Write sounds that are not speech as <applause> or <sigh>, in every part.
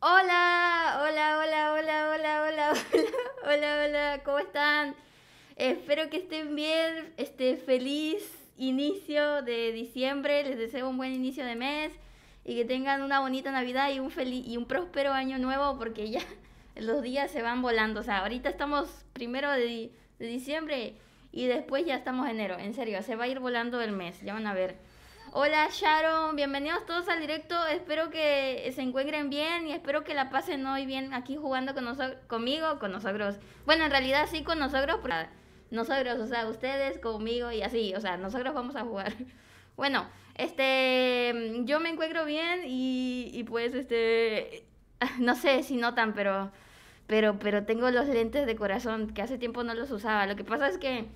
Hola, hola, hola, hola, hola, hola, <laughs> hola, hola, ¿cómo están? espero que estén bien. Este feliz inicio de diciembre. Les deseo un buen inicio de mes y que tengan una bonita Navidad y un y un próspero año nuevo porque ya <laughs> los días se van volando. O sea, ahorita estamos primero de diciembre y después ya estamos enero. En serio, se va a ir volando el mes. Ya van a ver. Hola Sharon, bienvenidos todos al directo. Espero que se encuentren bien y espero que la pasen hoy bien aquí jugando con conmigo, con nosotros. Bueno, en realidad sí con nosotros, pero nosotros, o sea, ustedes conmigo y así, o sea, nosotros vamos a jugar. <laughs> Bueno, este, yo me encuentro bien y, y pues, este, <laughs> no sé si notan, pero pero, tengo los lentes de corazón, que hace tiempo no los usaba. Lo que pasa es que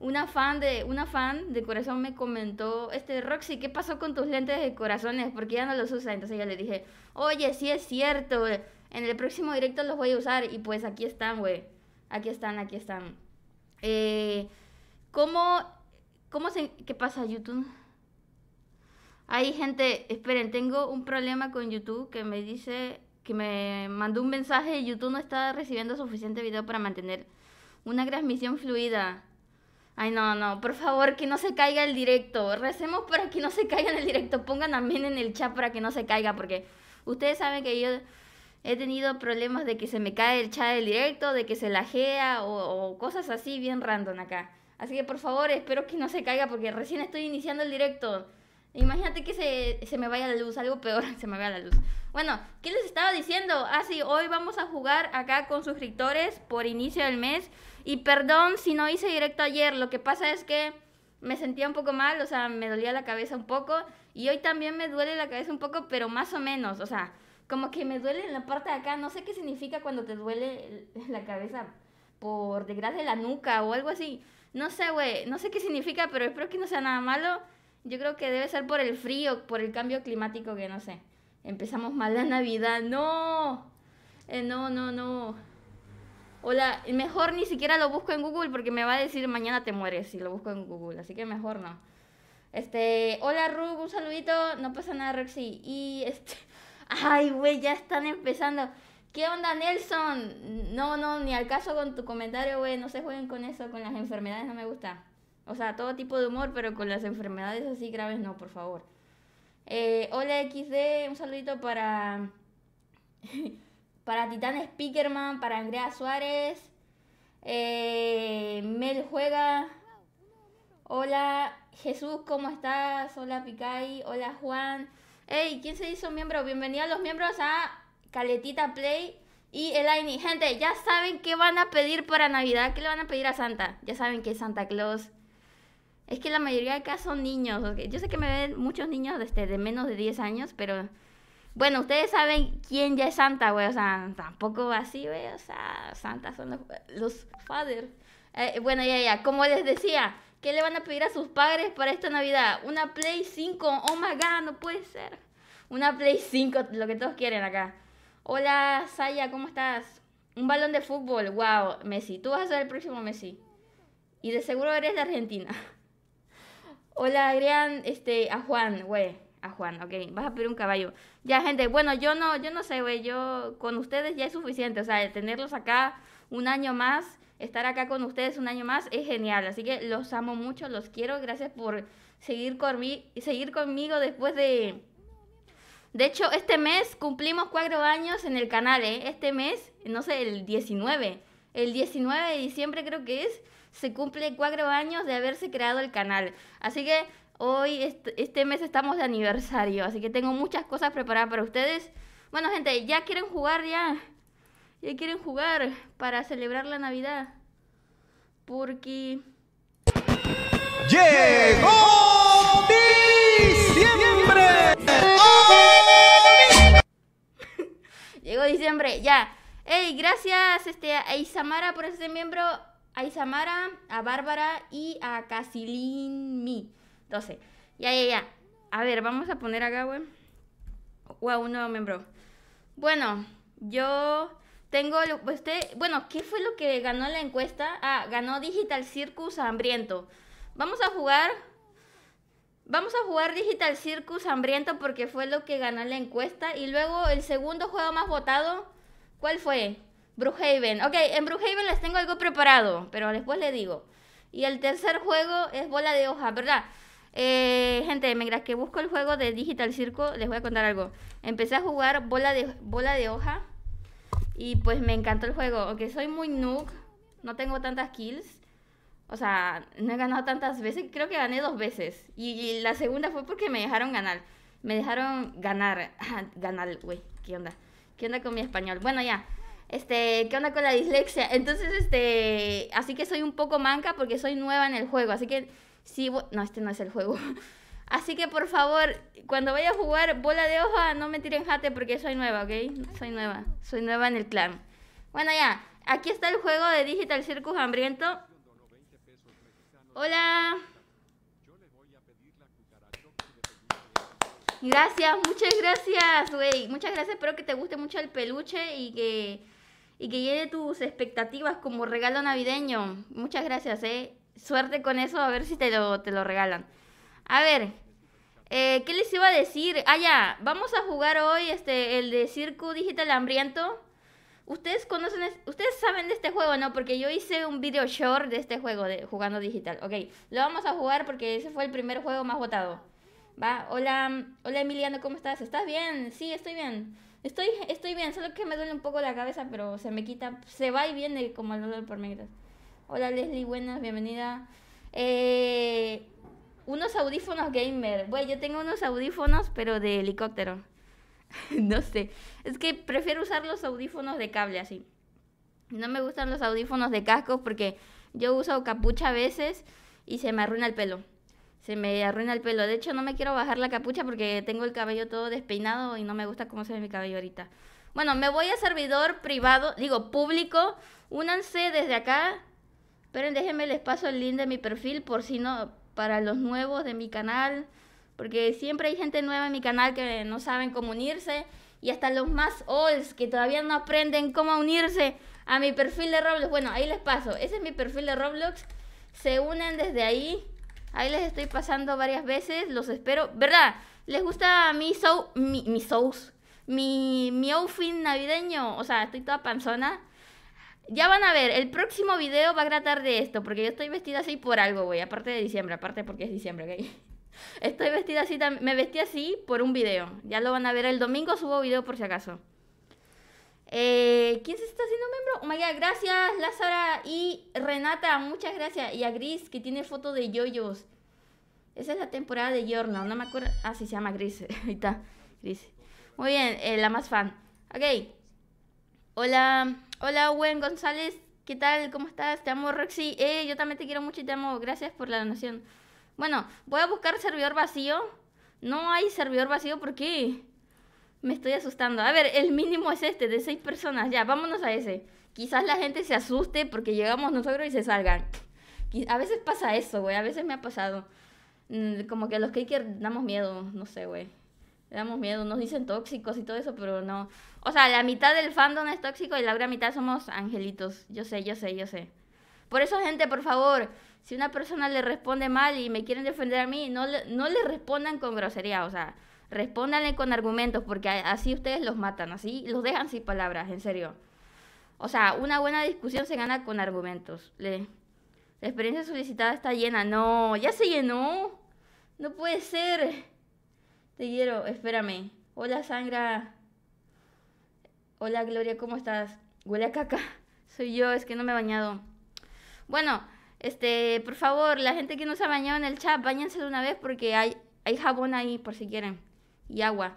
una fan de, una fan de corazón me comentó, este, Roxy, ¿qué pasó con tus lentes de corazones? Porque ya no los usa. Entonces yo le dije, oye, sí es cierto, en el próximo directo los voy a usar. Y pues aquí están, güey. Aquí están, aquí están. Eh, ¿Cómo, cómo se, qué pasa YouTube? Ay, gente, esperen, tengo un problema con YouTube que me dice que me mandó un mensaje YouTube no está recibiendo suficiente video para mantener una transmisión fluida. Ay, no, no, por favor, que no se caiga el directo. Recemos para que no se caiga el directo. Pongan amén en el chat para que no se caiga, porque ustedes saben que yo he tenido problemas de que se me cae el chat del directo, de que se lajea o cosas así bien random acá. Así que por favor, espero que no se caiga porque recién estoy iniciando el directo. Imagínate que se, se, me vaya la luz, algo peor, <laughs> se me vaya la luz. Bueno, ¿qué les estaba diciendo? Ah, sí, hoy vamos a jugar acá con suscriptores por inicio del mes. Y perdón si no hice directo ayer, lo que pasa es que me sentía un poco mal, o sea, me dolía la cabeza un poco. Y hoy también me duele la cabeza un poco, pero más o menos, o sea, como que me duele en la parte de acá. No sé qué significa cuando te duele <laughs> la cabeza por detrás de la nuca o algo así. No sé, güey, no sé qué significa, pero espero que no sea nada malo. Yo creo que debe ser por el frío, por el cambio climático, que no sé. Empezamos mal la Navidad. No. Eh, no, no, no. Hola, mejor ni siquiera lo busco en Google porque me va a decir mañana te mueres si lo busco en Google. Así que mejor no. Este, hola Rub, un saludito. No pasa nada, Roxy. Y este... <laughs> Ay, güey, ya están empezando. ¿Qué onda, Nelson? No, no, ni al caso con tu comentario, güey. No se jueguen con eso, con las enfermedades, no me gusta. O sea, todo tipo de humor, pero con las enfermedades así graves no, por favor. Eh, hola XD, un saludito para... <laughs> para Titán Speakerman, para Andrea Suárez. Eh, Mel Juega. Hola Jesús, ¿cómo estás? Hola Picay. Hola Juan. Hey, ¿quién se hizo miembro? Bienvenidos a los miembros a Caletita Play y Elaine. Gente, ya saben qué van a pedir para Navidad. ¿Qué le van a pedir a Santa? Ya saben que es Santa Claus. Es que la mayoría de acá son niños. Yo sé que me ven muchos niños este, de menos de 10 años, pero bueno, ustedes saben quién ya es Santa, güey. O sea, tampoco así, güey. O sea, Santa son los, padres. Eh, bueno, ya, ya. Como les decía, ¿qué le van a pedir a sus padres para esta Navidad? Una Play 5. Oh my god, no puede ser. Una Play 5, lo que todos quieren acá. Hola, Saya, ¿cómo estás? Un balón de fútbol. Wow, Messi. Tú vas a ser el próximo Messi. Y de seguro eres de Argentina. <laughs> Hola, Adrián, este, a Juan, güey. A Juan, ok, vas a pedir un caballo. Ya, gente, bueno, yo no, yo no sé, güey, yo con ustedes ya es suficiente, o sea, tenerlos acá un año más, estar acá con ustedes un año más es genial, así que los amo mucho, los quiero, gracias por seguir, con mi, seguir conmigo después de... De hecho, este mes cumplimos cuatro años en el canal, ¿eh? Este mes, no sé, el 19, el 19 de diciembre creo que es, se cumple cuatro años de haberse creado el canal. Así que hoy, este mes estamos de aniversario, así que tengo muchas cosas preparadas para ustedes. Bueno, gente, ¿ya quieren jugar ya? ¿Ya quieren jugar para celebrar la Navidad? Porque... ¡Llegó diciembre! <laughs> Llegó diciembre, ya. Hey, gracias este, a Isamara por ese miembro a Isamara, a Bárbara y a Mi. Entonces, Ya, ya, ya. A ver, vamos a poner acá, O a un nuevo miembro. Bueno, yo tengo. Usted, pues, bueno, ¿qué fue lo que ganó la encuesta? Ah, ganó Digital Circus Hambriento. Vamos a jugar. Vamos a jugar Digital Circus Hambriento porque fue lo que ganó la encuesta. Y luego el segundo juego más votado, ¿cuál fue? Brookhaven. Ok, en Brookhaven les tengo algo preparado, pero después les digo. Y el tercer juego es Bola de Hoja, ¿verdad? Eh, gente, mientras que busco el juego de Digital Circo, les voy a contar algo. Empecé a jugar Bola de, bola de Hoja y pues me encantó el juego. Aunque soy muy noob, no tengo tantas kills. O sea, no he ganado tantas veces, creo que gané dos veces. Y, y la segunda fue porque me dejaron ganar. Me dejaron ganar. <laughs> ganar, güey, ¿qué onda? ¿Qué onda con mi español? Bueno, ya este, ¿qué onda con la dislexia? Entonces, este, así que soy un poco manca porque soy nueva en el juego, así que sí, no, este no es el juego. <laughs> Así que por favor, cuando vaya a jugar bola de hoja, no me tiren jate porque soy nueva, ¿ok? Soy nueva, soy nueva en el clan. Bueno, ya, aquí está el juego de Digital Circus Hambriento. Hola. Gracias, muchas gracias, güey. Muchas gracias, espero que te guste mucho el peluche y que y que llene tus expectativas como regalo navideño. Muchas gracias, ¿eh? Suerte con eso, a ver si te lo, te lo regalan. A ver, eh, ¿qué les iba a decir? Ah, ya, vamos a jugar hoy este, el de Circo Digital Hambriento. Ustedes conocen, ustedes saben de este juego, ¿no? Porque yo hice un video short de este juego, de jugando digital. Ok, lo vamos a jugar porque ese fue el primer juego más votado. Va, hola, hola Emiliano, ¿cómo estás? ¿Estás bien? Sí, estoy bien. Estoy, estoy bien, solo que me duele un poco la cabeza, pero se me quita, se va y viene como el dolor por negras. Hola Leslie, buenas, bienvenida. Eh, unos audífonos gamer. Bueno, yo tengo unos audífonos, pero de helicóptero. <laughs> no sé, es que prefiero usar los audífonos de cable así. No me gustan los audífonos de casco porque yo uso capucha a veces y se me arruina el pelo se me arruina el pelo. De hecho, no me quiero bajar la capucha porque tengo el cabello todo despeinado y no me gusta cómo se ve mi cabello ahorita. Bueno, me voy a servidor privado, digo público. Únanse desde acá. Pero déjenme les paso el link de mi perfil por si no, para los nuevos de mi canal. Porque siempre hay gente nueva en mi canal que no saben cómo unirse. Y hasta los más olds que todavía no aprenden cómo unirse a mi perfil de Roblox. Bueno, ahí les paso. Ese es mi perfil de Roblox. Se unen desde ahí. Ahí les estoy pasando varias veces, los espero. ¿Verdad? ¿Les gusta mi show? Mi, mi shows. Mi, mi outfit navideño. O sea, estoy toda panzona. Ya van a ver, el próximo video va a tratar de esto, porque yo estoy vestida así por algo, güey. Aparte de diciembre, aparte porque es diciembre, ¿ok? <laughs> Estoy vestida así, me vestí así por un video. Ya lo van a ver el domingo, subo video por si acaso. Eh, ¿Quién se está haciendo miembro? Oh gracias Lázara y Renata, muchas gracias. Y a Gris, que tiene foto de yoyos. Esa es la temporada de Jorno, no me acuerdo. Ah, sí, se llama Gris. <laughs> Ahí está, Gris. Muy bien, eh, la más fan. Ok. Hola, hola, Gwen González. ¿Qué tal? ¿Cómo estás? Te amo, Roxy. Eh, yo también te quiero mucho y te amo. Gracias por la donación. Bueno, voy a buscar servidor vacío. No hay servidor vacío, ¿por qué? Me estoy asustando. A ver, el mínimo es este, de seis personas. Ya, vámonos a ese. Quizás la gente se asuste porque llegamos nosotros y se salgan. A veces pasa eso, güey. A veces me ha pasado. Mm, como que a los cakers damos miedo, no sé, güey. damos miedo, nos dicen tóxicos y todo eso, pero no. O sea, la mitad del fandom es tóxico y la otra mitad somos angelitos. Yo sé, yo sé, yo sé. Por eso, gente, por favor, si una persona le responde mal y me quieren defender a mí, no no le respondan con grosería. O sea, Respóndanle con argumentos, porque así ustedes los matan, así los dejan sin palabras, en serio. O sea, una buena discusión se gana con argumentos. La experiencia solicitada está llena. No, ya se llenó. No puede ser. Te quiero, espérame. Hola, Sangra. Hola, Gloria, ¿cómo estás? Huele a caca. <laughs> Soy yo, es que no me he bañado. Bueno, este, por favor, la gente que no se ha bañado en el chat, bañense una vez porque hay, hay jabón ahí por si quieren y agua.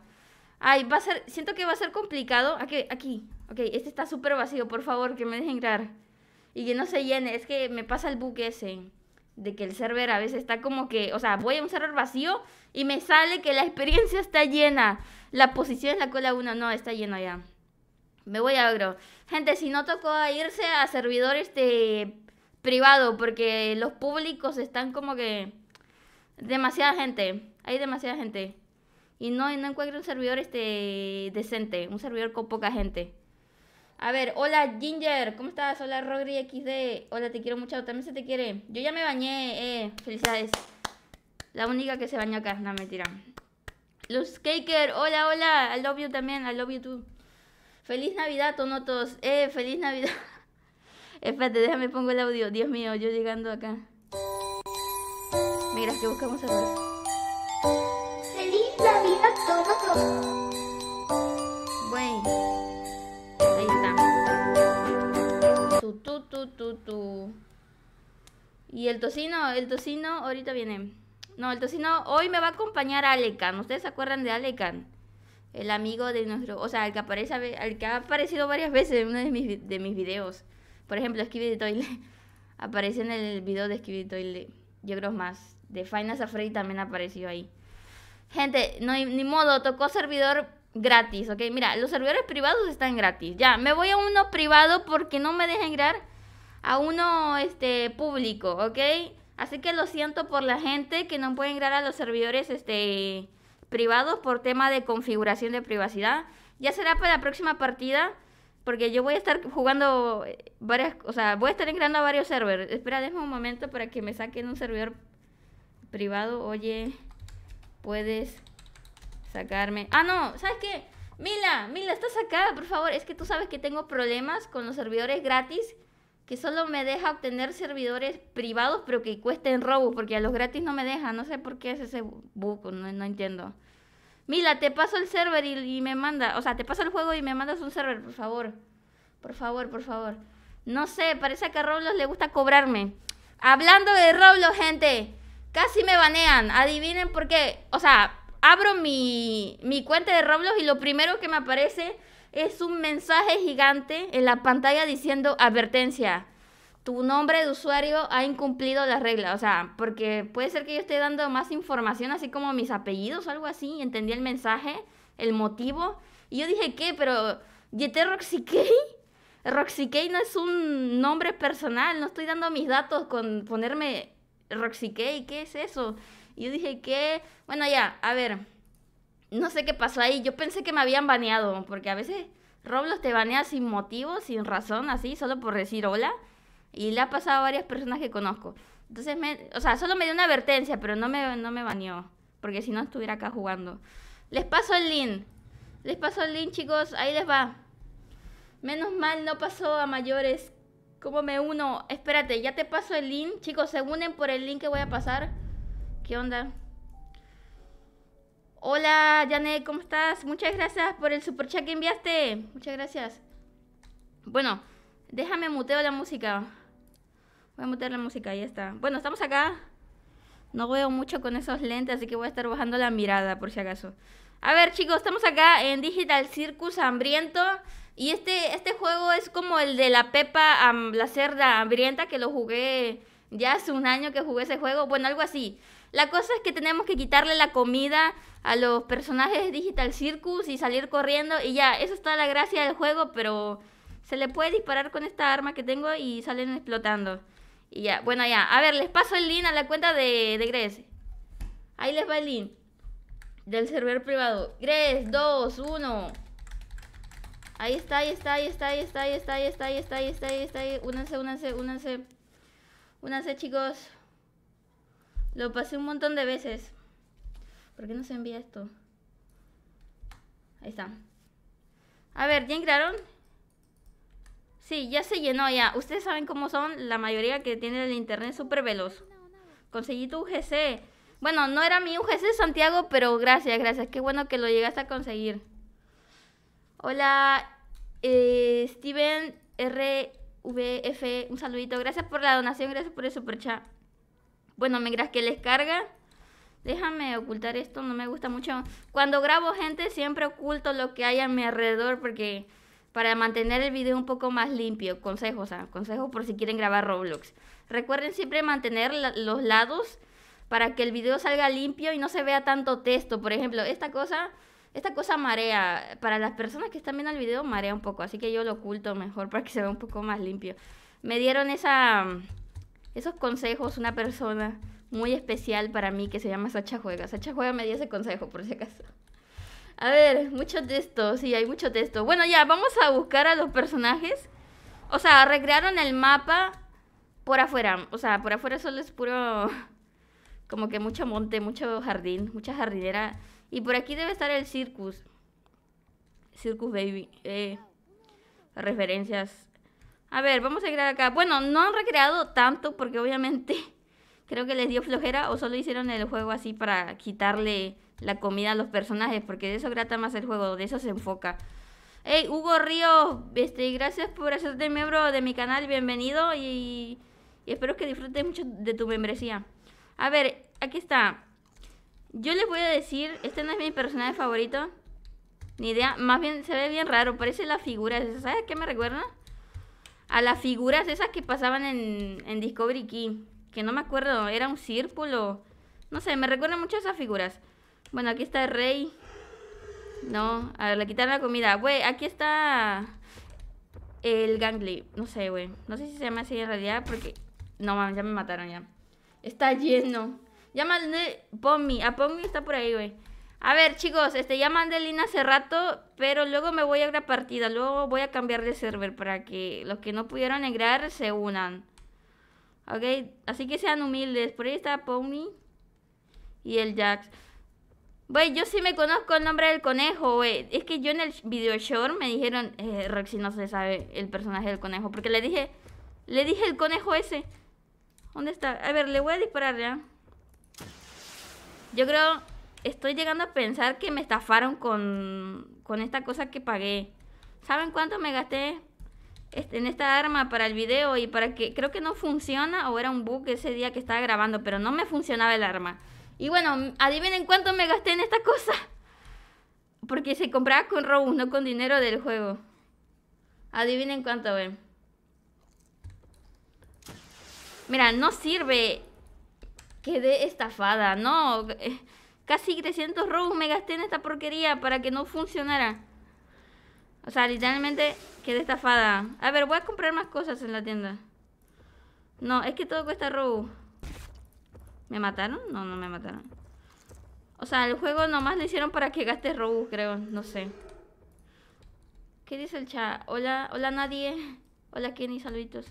Ay, va a ser, siento que va a ser complicado. Aquí, aquí. ok, este está súper vacío, por favor, que me dejen entrar Y que no se llene, es que me pasa el buque ese. De que el server a veces está como que, o sea, voy a un server vacío y me sale que la experiencia está llena. La posición en la cola 1 no, está lleno ya. Me voy a agro. Gente, si no tocó irse a servidor este privado, porque los públicos están como que... Demasiada gente, hay demasiada gente y no, no encuentro un servidor este decente, un servidor con poca gente. A ver, hola Ginger, ¿cómo estás? Hola Rogri XD, hola, te quiero mucho, también se te quiere. Yo ya me bañé, eh, felicidades. La única que se bañó acá, no, mentira. los Caker, hola, hola, I love you también, I love you too. Feliz Navidad, tonotos, eh, feliz Navidad. <laughs> Espérate, déjame pongo el audio, Dios mío, yo llegando acá. Mira, que buscamos a está. Y el tocino, el tocino ahorita viene. No, el tocino hoy me va a acompañar Alecan. ¿Ustedes se acuerdan de Alecan? El amigo de nuestro, o sea, el que aparece, el que ha aparecido varias veces en uno de mis, de mis videos. Por ejemplo, de Toile <laughs> aparece en el video de y Toilet. Yo creo más. De a Afraid también apareció ahí. Gente, no, ni modo, tocó servidor gratis, ¿ok? Mira, los servidores privados están gratis. Ya, me voy a uno privado porque no me dejan entrar a uno este, público, ¿ok? Así que lo siento por la gente que no puede entrar a los servidores este, privados por tema de configuración de privacidad. Ya será para la próxima partida, porque yo voy a estar jugando eh, varias, o sea, voy a estar entrando a varios servers. Espera, déjame un momento para que me saquen un servidor privado. Oye, Puedes sacarme. Ah, no, ¿sabes qué? Mila, Mila, estás sacada por favor. Es que tú sabes que tengo problemas con los servidores gratis, que solo me deja obtener servidores privados, pero que cuesten robos, porque a los gratis no me deja. No sé por qué es ese buco, no, entiendo. Mila, te paso el server y, me manda, o sea, te paso el juego y me mandas un server, por favor. Por favor, por favor. No sé, parece que a Roblox le gusta cobrarme. Hablando de Roblox, gente. Casi me banean. Adivinen por qué. O sea, abro mi, mi cuenta de Roblox y lo primero que me aparece es un mensaje gigante en la pantalla diciendo advertencia. Tu nombre de usuario ha incumplido las reglas. O sea, porque puede ser que yo esté dando más información, así como mis apellidos o algo así. Entendí el mensaje, el motivo. Y yo dije, ¿qué? Pero, ¿Yeter Roxy K? no es un nombre personal. No estoy dando mis datos con ponerme Roxy ¿qué es eso? yo dije, que, Bueno, ya, a ver. No sé qué pasó ahí. Yo pensé que me habían baneado, porque a veces Roblox te banea sin motivo, sin razón, así, solo por decir hola. Y le ha pasado a varias personas que conozco. Entonces, me, o sea, solo me dio una advertencia, pero no me, no me baneó. Porque si no estuviera acá jugando. Les paso el link. Les paso el link, chicos. Ahí les va. Menos mal no pasó a mayores. ¿Cómo me uno? Espérate, ya te paso el link. Chicos, se unen por el link que voy a pasar. ¿Qué onda? Hola, Janet, ¿cómo estás? Muchas gracias por el super chat que enviaste. Muchas gracias. Bueno, déjame muteo la música. Voy a mutear la música, ahí está. Bueno, estamos acá. No veo mucho con esos lentes, así que voy a estar bajando la mirada por si acaso. A ver, chicos, estamos acá en Digital Circus Hambriento. Y este, este juego es como el de la Pepa, la cerda hambrienta, que lo jugué ya hace un año que jugué ese juego. Bueno, algo así. La cosa es que tenemos que quitarle la comida a los personajes de Digital Circus y salir corriendo. Y ya, eso está la gracia del juego, pero se le puede disparar con esta arma que tengo y salen explotando. Y ya, bueno, ya. A ver, les paso el link a la cuenta de, de Ahí les va el link del server privado. Grez, dos, uno Ahí está, ahí está, ahí está, ahí está, ahí está, ahí está, ahí está, ahí está, ahí está, ahí. Únanse, únanse, únanse. Únanse, chicos. Lo pasé un montón de veces. ¿Por qué no se envía esto? Ahí está. A ver, ¿ya entraron? Sí, ya se llenó ya. Ustedes saben cómo son la mayoría que tienen el internet súper veloz. Conseguí tu UGC. Bueno, no era mi UGC Santiago, pero gracias, gracias. Qué bueno que lo llegaste a conseguir. Hola, eh, Steven RVF, un saludito. Gracias por la donación, gracias por el super chat. Bueno, mientras que les carga, déjame ocultar esto, no me gusta mucho. Cuando grabo gente siempre oculto lo que hay a mi alrededor porque para mantener el video un poco más limpio. Consejos, o ah, sea, consejos por si quieren grabar Roblox. Recuerden siempre mantener los lados para que el video salga limpio y no se vea tanto texto. Por ejemplo, esta cosa esta cosa marea, para las personas que están viendo el video marea un poco, así que yo lo oculto mejor <laughs> para que se vea un poco más limpio. Me dieron esa, esos consejos una persona muy especial para mí que se llama Sacha Juega. Sacha Juega me dio ese consejo, por si acaso. A ver, mucho texto, sí, hay mucho texto. Bueno, ya, vamos a buscar a los personajes. O sea, recrearon el mapa por afuera. O sea, por afuera solo es puro... <laughs> Como que mucho monte, mucho jardín, mucha jardinera. Y por aquí debe estar el Circus. Circus Baby. Eh, referencias. A ver, vamos a crear acá. Bueno, no han recreado tanto porque obviamente <laughs> creo que les dio flojera o solo hicieron el juego así para quitarle la comida a los personajes porque de eso grata más el juego, de eso se enfoca. Hey, Hugo Río, este, gracias por hacerte miembro de mi canal, bienvenido y, y espero que disfrutes mucho de tu membresía. A ver, aquí está. Yo les voy a decir, este no es mi personaje favorito. Ni idea, más bien se ve bien raro, parece la figura, ¿sabes qué me recuerda? A las figuras esas que pasaban en, Discovery Key, que no me acuerdo, era un círculo. No sé, me recuerda mucho esas figuras. Bueno, aquí está el rey. No, a ver, le quitaron la comida. Güey, aquí está el gangly. No sé, güey. No sé si se llama así en realidad porque... No, mames, ya me mataron ya. Está lleno mandé Pommy. A Pommy está por ahí, güey. A ver, chicos, este, ya mandé Lina hace rato, pero luego me voy a la partida. Luego voy a cambiar de server para que los que no pudieron entrar se unan. Ok, así que sean humildes. Por ahí está Pommy y el Jax. Güey, yo sí me conozco el nombre del conejo, güey. Es que yo en el video short me dijeron, eh, Roxy no se sabe el personaje del conejo. Porque le dije, le dije el conejo ese. ¿Dónde está? A ver, le voy a disparar ya. Yo creo, estoy llegando a pensar que me estafaron con, con esta cosa que pagué. ¿Saben cuánto me gasté este, en esta arma para el video y para que creo que no funciona o era un bug ese día que estaba grabando, pero no me funcionaba el arma. Y bueno, adivinen cuánto me gasté en esta cosa. Porque se compraba con Robux, no con dinero del juego. Adivinen cuánto ven. Mira, no sirve quedé estafada, no. Eh, casi 300 robos me gasté en esta porquería para que no funcionara. O sea, literalmente quedé estafada. A ver, voy a comprar más cosas en la tienda. No, es que todo cuesta robo. ¿Me mataron? No, no me mataron. O sea, el juego nomás lo hicieron para que gaste rob creo. No sé. ¿Qué dice el chat? Hola, hola nadie. Hola Kenny, saluditos.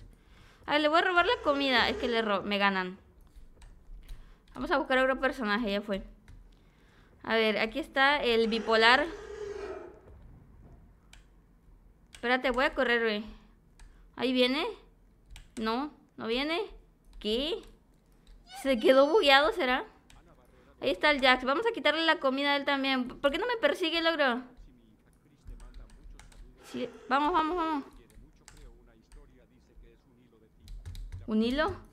A ver, le voy a robar la comida. Es que le me ganan. Vamos a buscar otro personaje, ya fue. A ver, aquí está el bipolar. Espérate, voy a correr, güey. Ahí viene. No, no viene. ¿Qué? ¿Se quedó bugueado, será? Ahí está el Jax. Vamos a quitarle la comida a él también. ¿Por qué no me persigue, logro? Sí. Vamos, vamos, vamos. ¿Un hilo?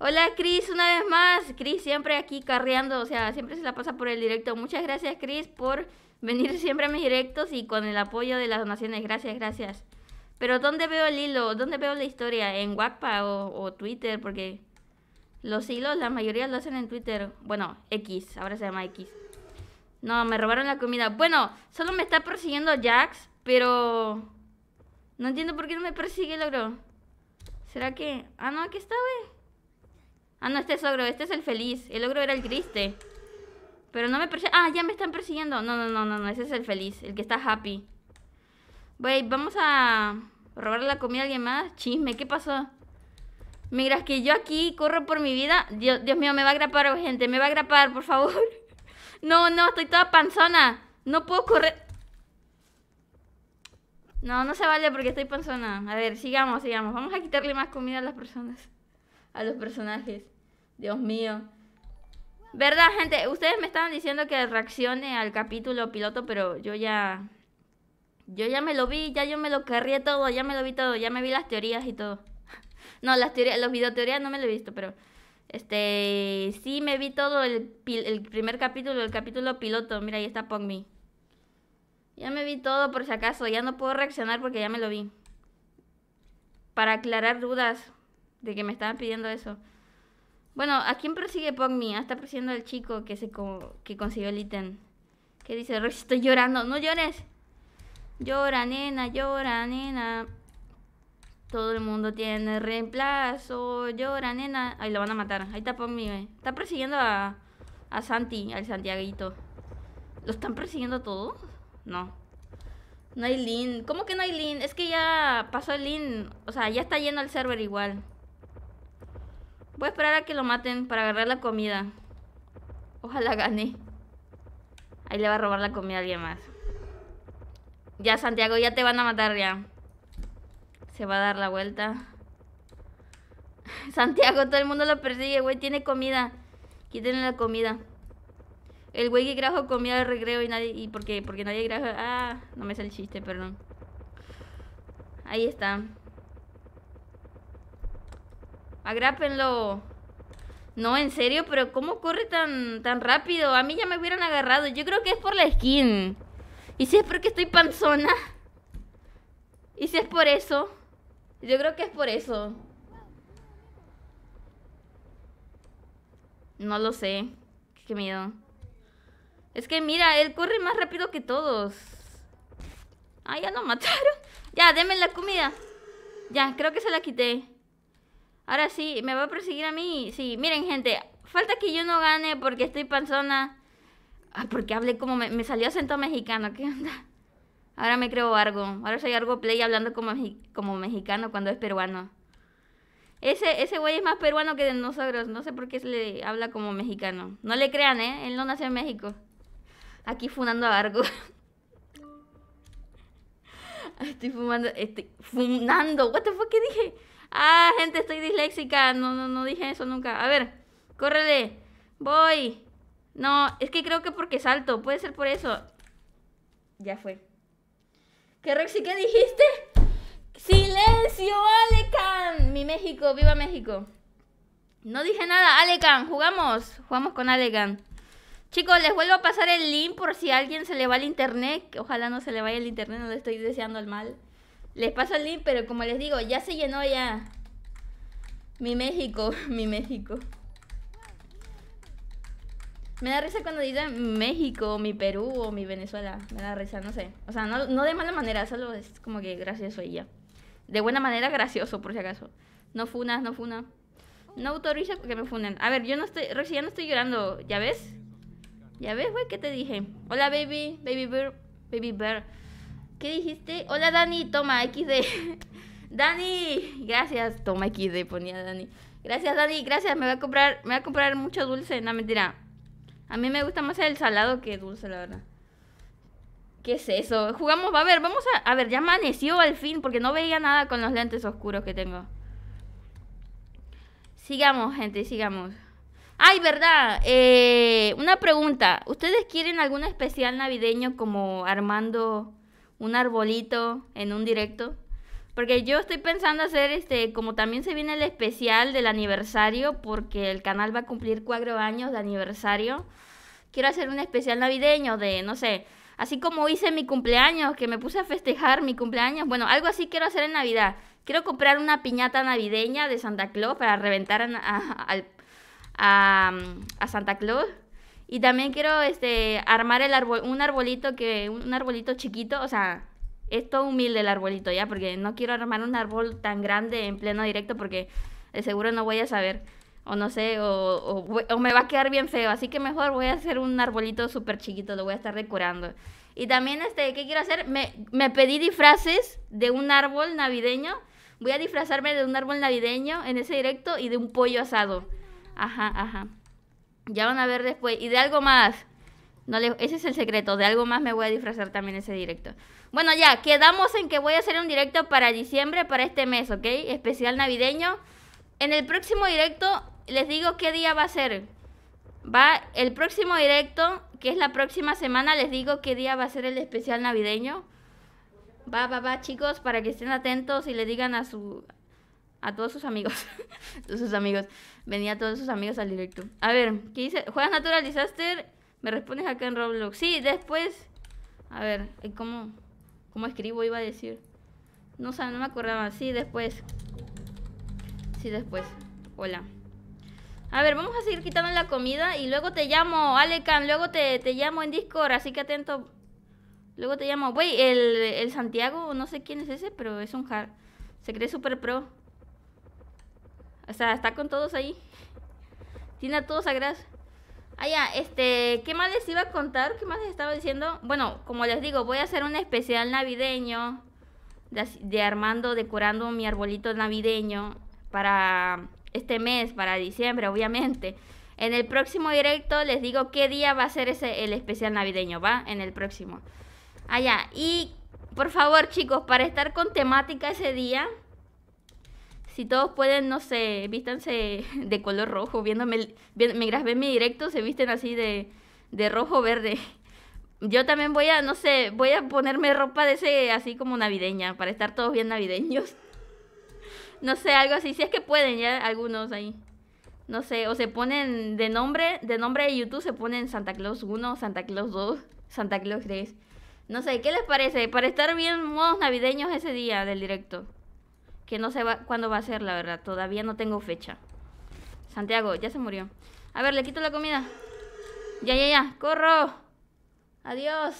Hola Chris, una vez más. Chris siempre aquí carreando, o sea, siempre se la pasa por el directo. Muchas gracias Chris por venir <laughs> siempre a mis directos y con el apoyo de las donaciones. Gracias, gracias. Pero ¿dónde veo el hilo? ¿Dónde veo la historia? ¿En Wattpad o, Twitter? Porque los hilos la mayoría lo hacen en Twitter. Bueno, X, ahora se llama X. No, me robaron la comida. Bueno, solo me está persiguiendo Jax, pero... No entiendo por qué no me persigue, logro. ¿Será que...? Ah, no, aquí está, güey. Ah, no, este es ogro, este es el feliz. El ogro era el triste. Pero no me persiguen. Ah, ya me están persiguiendo. No, no, no, no, ese es el feliz, el que está happy. Wey, vamos a robarle la comida a alguien más. Chisme, ¿qué pasó? miras que yo aquí corro por mi vida. Dios, Dios mío, me va a grapar, gente. Me va a grapar, por favor. <laughs> No, no, estoy toda panzona. No puedo correr. No, no se vale porque estoy panzona. A ver, sigamos, sigamos. Vamos a quitarle más comida a las personas a los personajes. Dios mío. ¿Verdad, gente? Ustedes me estaban diciendo que reaccione al capítulo piloto, pero yo ya... Yo ya me lo vi, ya yo me lo carrié todo, ya me lo vi todo, ya me vi las teorías y todo. <laughs> no, las teorías, los videoteorías no me lo he visto, pero... Este... Sí me vi todo el, el primer capítulo, el capítulo piloto. Mira, ahí está Pongmi. Ya me vi todo por si acaso, ya no puedo reaccionar porque ya me lo vi. Para aclarar dudas, de que me estaban pidiendo eso. Bueno, ¿a quién persigue Pogmi? Ah, está persiguiendo al chico que se que consiguió el ítem. Que dice, estoy llorando, no llores. Llora, nena, llora, nena. Todo el mundo tiene reemplazo. Llora, nena. Ahí lo van a matar. Ahí está Pogmi, Está persiguiendo a, Santi, al Santiaguito. ¿Lo están persiguiendo todos? No. No hay Lin. ¿Cómo que no hay Lin? Es que ya pasó el Lin. O sea, ya está lleno el server igual. Voy a esperar a que lo maten para agarrar la comida. Ojalá gane. Ahí le va a robar la comida a alguien más. Ya, Santiago, ya te van a matar ya. Se va a dar la vuelta. <laughs> Santiago, todo el mundo lo persigue, güey. Tiene comida. Quítenle la comida. El güey que grajo comida de recreo y nadie... ¿Y por qué? Porque nadie grajo... Ah, no me sale el chiste, perdón. Ahí está. Agrápenlo. No, en serio, pero ¿cómo corre tan, tan rápido? A mí ya me hubieran agarrado. Yo creo que es por la skin. ¿Y si es porque estoy panzona? ¿Y si es por eso? Yo creo que es por eso. No lo sé. Qué miedo. Es que mira, él corre más rápido que todos. Ah, ya lo mataron. Ya, denme la comida. Ya, creo que se la quité. Ahora sí, me va a perseguir a mí. Sí, miren, gente. Falta que yo no gane porque estoy panzona. Ah, porque hablé como me, salió acento mexicano. ¿Qué onda? Ahora me creo Argo. Ahora soy Argo play hablando como, como mexicano cuando es peruano. Ese, ese güey es más peruano que de nosotros. No sé por qué se le habla como mexicano. No le crean, ¿eh? Él no nació en México. Aquí funando a Argo. <laughs> Estoy fumando. Estoy funando. ¿What the fuck? dije? Ah, gente, estoy disléxica. No, no, no dije eso nunca. A ver, córrele. Voy. No, es que creo que porque salto. Puede ser por eso. Ya fue. ¿Qué, Roxy, qué dijiste? ¡Silencio, Alecan! Mi México, viva México. No dije nada, Alecan, jugamos. Jugamos con Alecan. Chicos, les vuelvo a pasar el link por si alguien se le va al internet. Ojalá no se le vaya el internet, no le estoy deseando el mal. Les paso el link, pero como les digo, ya se llenó ya. Mi México, <laughs> mi México. Me da risa cuando dicen México, mi Perú o mi Venezuela. Me da risa, no sé. O sea, no, de mala manera, solo es como que gracioso y ya. De buena manera, gracioso, por si acaso. No funas, no funas No autoriza que me funen. A ver, yo no estoy, ya no estoy llorando. ¿Ya ves? ¿Ya ves, güey? ¿Qué te dije? Hola, baby, baby bear, baby bird ¿Qué dijiste? Hola Dani, toma XD. <laughs> Dani, gracias, toma XD, ponía Dani. Gracias Dani, gracias, me voy a comprar, me a comprar mucho dulce, no mentira. A mí me gusta más el salado que el dulce, la verdad. ¿Qué es eso? Jugamos, a ver, vamos a... A ver, ya amaneció al fin porque no veía nada con los lentes oscuros que tengo. Sigamos, gente, sigamos. Ay, verdad. Eh, una pregunta. ¿Ustedes quieren algún especial navideño como Armando un arbolito en un directo. Porque yo estoy pensando hacer este, como también se viene el especial del aniversario, porque el canal va a cumplir cuatro años de aniversario. Quiero hacer un especial navideño de, no sé, así como hice mi cumpleaños, que me puse a festejar mi cumpleaños. Bueno, algo así quiero hacer en Navidad. Quiero comprar una piñata navideña de Santa Claus para reventar a, a, a, a Santa Claus. Y también quiero este, armar el un arbolito que, un arbolito chiquito, o sea, esto humilde el arbolito ya, porque no quiero armar un árbol tan grande en pleno directo porque de seguro no voy a saber, o no sé, o, me va a quedar bien feo, así que mejor voy a hacer un arbolito súper chiquito, lo voy a estar decorando. Y también, este, ¿qué quiero hacer? Me, me pedí disfraces de un árbol navideño, voy a disfrazarme de un árbol navideño en ese directo y de un pollo asado. Ajá, ajá. Ya van a ver después. Y de algo más. No ese es el secreto. De algo más me voy a disfrazar también ese directo. Bueno, ya, quedamos en que voy a hacer un directo para diciembre, para este mes, ¿ok? Especial navideño. En el próximo directo les digo qué día va a ser. Va el próximo directo, que es la próxima semana, les digo qué día va a ser el especial navideño. Va, va, va, chicos, para que estén atentos y le digan a su a todos sus amigos, <laughs> sus amigos. Venía todos sus amigos al directo. A ver, ¿qué dice? ¿Juegas Natural Disaster? Me respondes acá en Roblox. Sí, después. A ver, ¿cómo, cómo escribo? Iba a decir. No o no me acordaba. Sí, después. Sí, después. Hola. A ver, vamos a seguir quitando la comida y luego te llamo, Alecan, luego te, llamo en Discord, así que atento. Luego te llamo. Güey, el, el Santiago, no sé quién es ese, pero es un hard. Se cree super pro. O sea, está con todos ahí. Tiene a todos a Allá, Ah, este, ¿qué más les iba a contar? ¿Qué más les estaba diciendo? Bueno, como les digo, voy a hacer un especial navideño de, Armando decorando mi arbolito navideño para este mes, para diciembre, obviamente. En el próximo directo les digo qué día va a ser el especial navideño, ¿va? En el próximo. Allá. Ah, y por favor, chicos, para estar con temática ese día, si todos pueden, no sé, vístanse <laughs> de color rojo, viéndome, me grabé mi directo, se visten así de, de rojo verde. <laughs> Yo también voy a, no sé, voy a ponerme ropa de ese así como navideña, para estar todos bien navideños. <laughs> No sé, algo así, si es que pueden ya algunos ahí. No sé, o se ponen de nombre, de nombre de YouTube se ponen Santa Claus 1, Santa Claus 2, Santa Claus 3. No sé, ¿qué les parece? Para estar bien modos navideños ese día del directo que no sé cuándo va a ser, la verdad. Todavía no tengo fecha. Santiago, ya se murió. A ver, le quito la comida. Ya, ya, ya, corro. Adiós.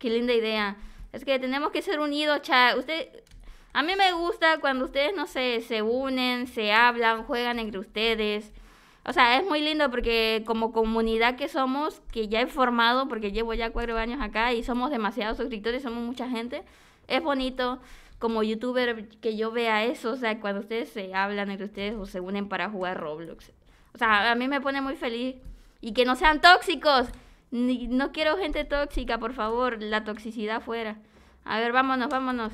Qué linda idea. Es que tenemos que ser unidos, cha. Usted, a mí me gusta cuando ustedes, no sé, se unen, se hablan, juegan entre ustedes. O sea, es muy lindo porque como comunidad que somos, que ya he formado, porque llevo ya cuatro años acá y somos demasiados suscriptores, somos mucha gente, es bonito como youtuber que yo vea eso, o sea, cuando ustedes se hablan entre ustedes o se unen para jugar Roblox. O sea, a mí me pone muy feliz. Y que no sean tóxicos. no quiero gente tóxica, por favor. La toxicidad fuera. A ver, vámonos, vámonos.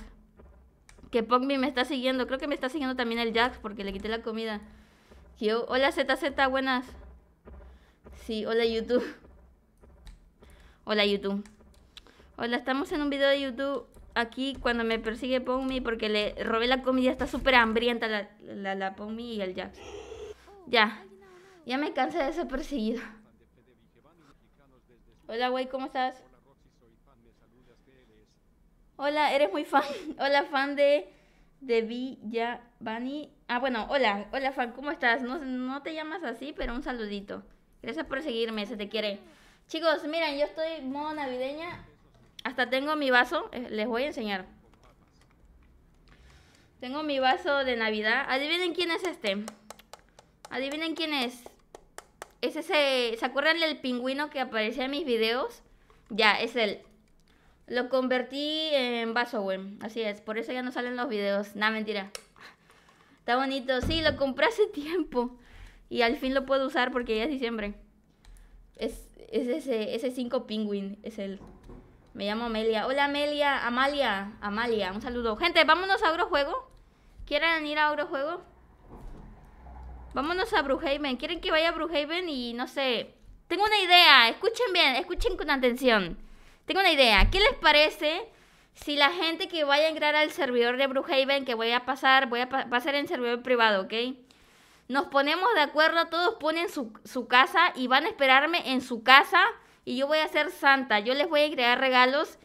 Que Pogmi me está siguiendo. Creo que me está siguiendo también el Jax porque le quité la comida. Yo, hola ZZ, buenas. Sí, hola YouTube. Hola YouTube. Hola, estamos en un video de YouTube aquí cuando me persigue Pommy porque le robé la comida, está súper hambrienta la, la, y el Jack. Ya, ya me cansé de ser perseguido. Hola, güey, ¿cómo estás? Hola, eres muy fan. <laughs> Hola, fan de, de Villa Bunny. Ah, bueno, hola, hola, fan, ¿cómo estás? No, no te llamas así, pero un saludito. Gracias por seguirme, se te quiere. Chicos, miren, yo estoy modo navideña hasta tengo mi vaso, eh, les voy a enseñar. Tengo mi vaso de Navidad. Adivinen quién es este. Adivinen quién es. Es ese. ¿Se acuerdan del pingüino que aparecía en mis videos? Ya, es él. Lo convertí en vaso, güey. Así es. Por eso ya no salen los videos. Nada mentira. Está bonito. Sí, lo compré hace tiempo. Y al fin lo puedo usar porque ya es diciembre. Es, ese, ese 5 penguin. Es el. Me llamo Amelia. Hola Amelia, Amalia, Amalia, un saludo. Gente, vámonos a Eurojuego. ¿Quieren ir a Eurojuego? Vámonos a Bruhaven. ¿Quieren que vaya a Bruhaven? Y no sé. Tengo una idea. Escuchen bien, escuchen con atención. Tengo una idea. ¿Qué les parece si la gente que vaya a entrar al servidor de Bruhaven, que voy a pasar, voy a pasar en servidor privado, ¿ok? Nos ponemos de acuerdo, todos ponen su, su casa y van a esperarme en su casa y yo voy a ser santa, yo les voy a agregar regalos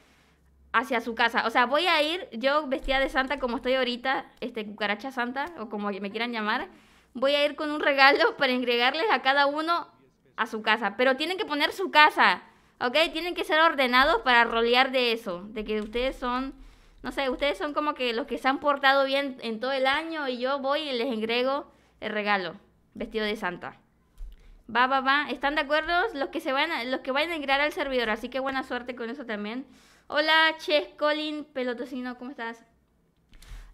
hacia su casa. O sea, voy a ir yo vestida de santa como estoy ahorita, este cucaracha santa o como me quieran llamar. Voy a ir con un regalo <laughs> para entregarles a cada uno a su casa, pero tienen que poner su casa, ¿ok? Tienen que ser ordenados para rolear de eso, de que ustedes son, no sé, ustedes son como que los que se han portado bien en todo el año y yo voy y les entrego el regalo, vestido de santa. Va, va, va. ¿Están de acuerdo? Los que se van a, los que vayan a entrar al servidor, así que buena suerte con eso también. Hola, Che Colin, pelotocino, ¿cómo estás?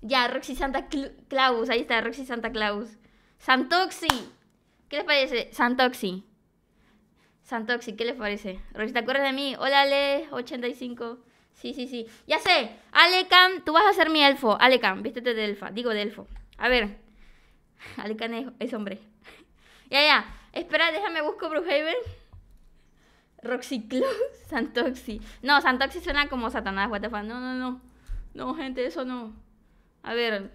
Ya, Roxy Santa Claus, ahí está, Roxy Santa Claus. Santoxi, ¿qué les parece? Santoxi. Santoxi, ¿qué les parece? Roxy, ¿te acuerdas de mí? Hola, Ale85. Sí, sí, sí. Ya sé, Alecam, tú vas a ser mi elfo. Alecam, vístete de elfa, digo de elfo. A ver, Alecam es hombre. <laughs> ya, ya. Espera, déjame busco Roxy Claus, Santoxi. No, Santoxi suena como Satanás, what No, no, no. No, gente, eso no. A ver.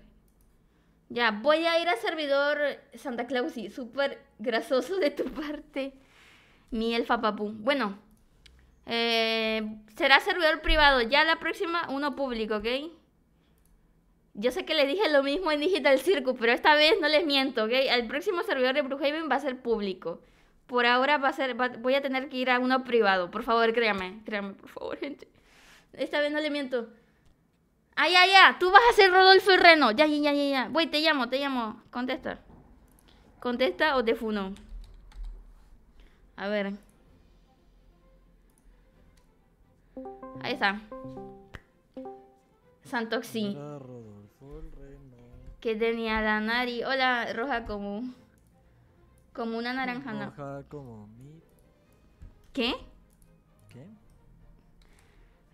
Ya, voy a ir a servidor Santa y Súper grasoso de tu parte. Mi elfa papu, Bueno. Eh, será servidor privado. Ya la próxima, uno público, ¿ok? Yo sé que le dije lo mismo en Digital Circus, pero esta vez no les miento, ¿ok? El próximo servidor de Brookhaven va a ser público. Por ahora va a ser, voy a tener que ir a uno privado. Por favor, créame, créame, por favor, gente. Esta vez no le miento. ¡Ay, ay, ay! tú vas a ser Rodolfo y Reno. Ya, ya, ya, ya. Voy, te llamo, te llamo. Contesta. Contesta o te funo. A ver. Ahí está. Santoxi que tenía la nariz, hola roja como, como una naranja. ¿Qué? ¿Qué?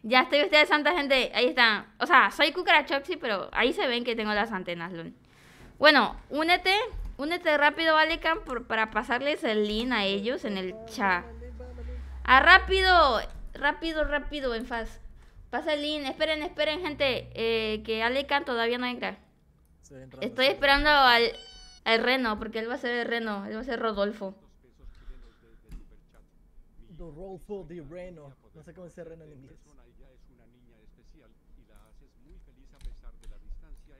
Ya estoy ustedes de santa, gente. Ahí están. O sea, soy cucarachoxi, pero ahí se ven que tengo las antenas, Lun. Bueno, únete. Únete rápido, por para pasarles el link a ellos en el chat. ¡Ah, rápido! Rápido, rápido, en faz. Pasa el link. Esperen, esperen, gente. Eh, que Alecan todavía no entra. Estoy esperando al, al Reno, porque él va a ser el Reno, él va a ser Rodolfo. Rodolfo de Reno, no sé cómo se Reno en inglés.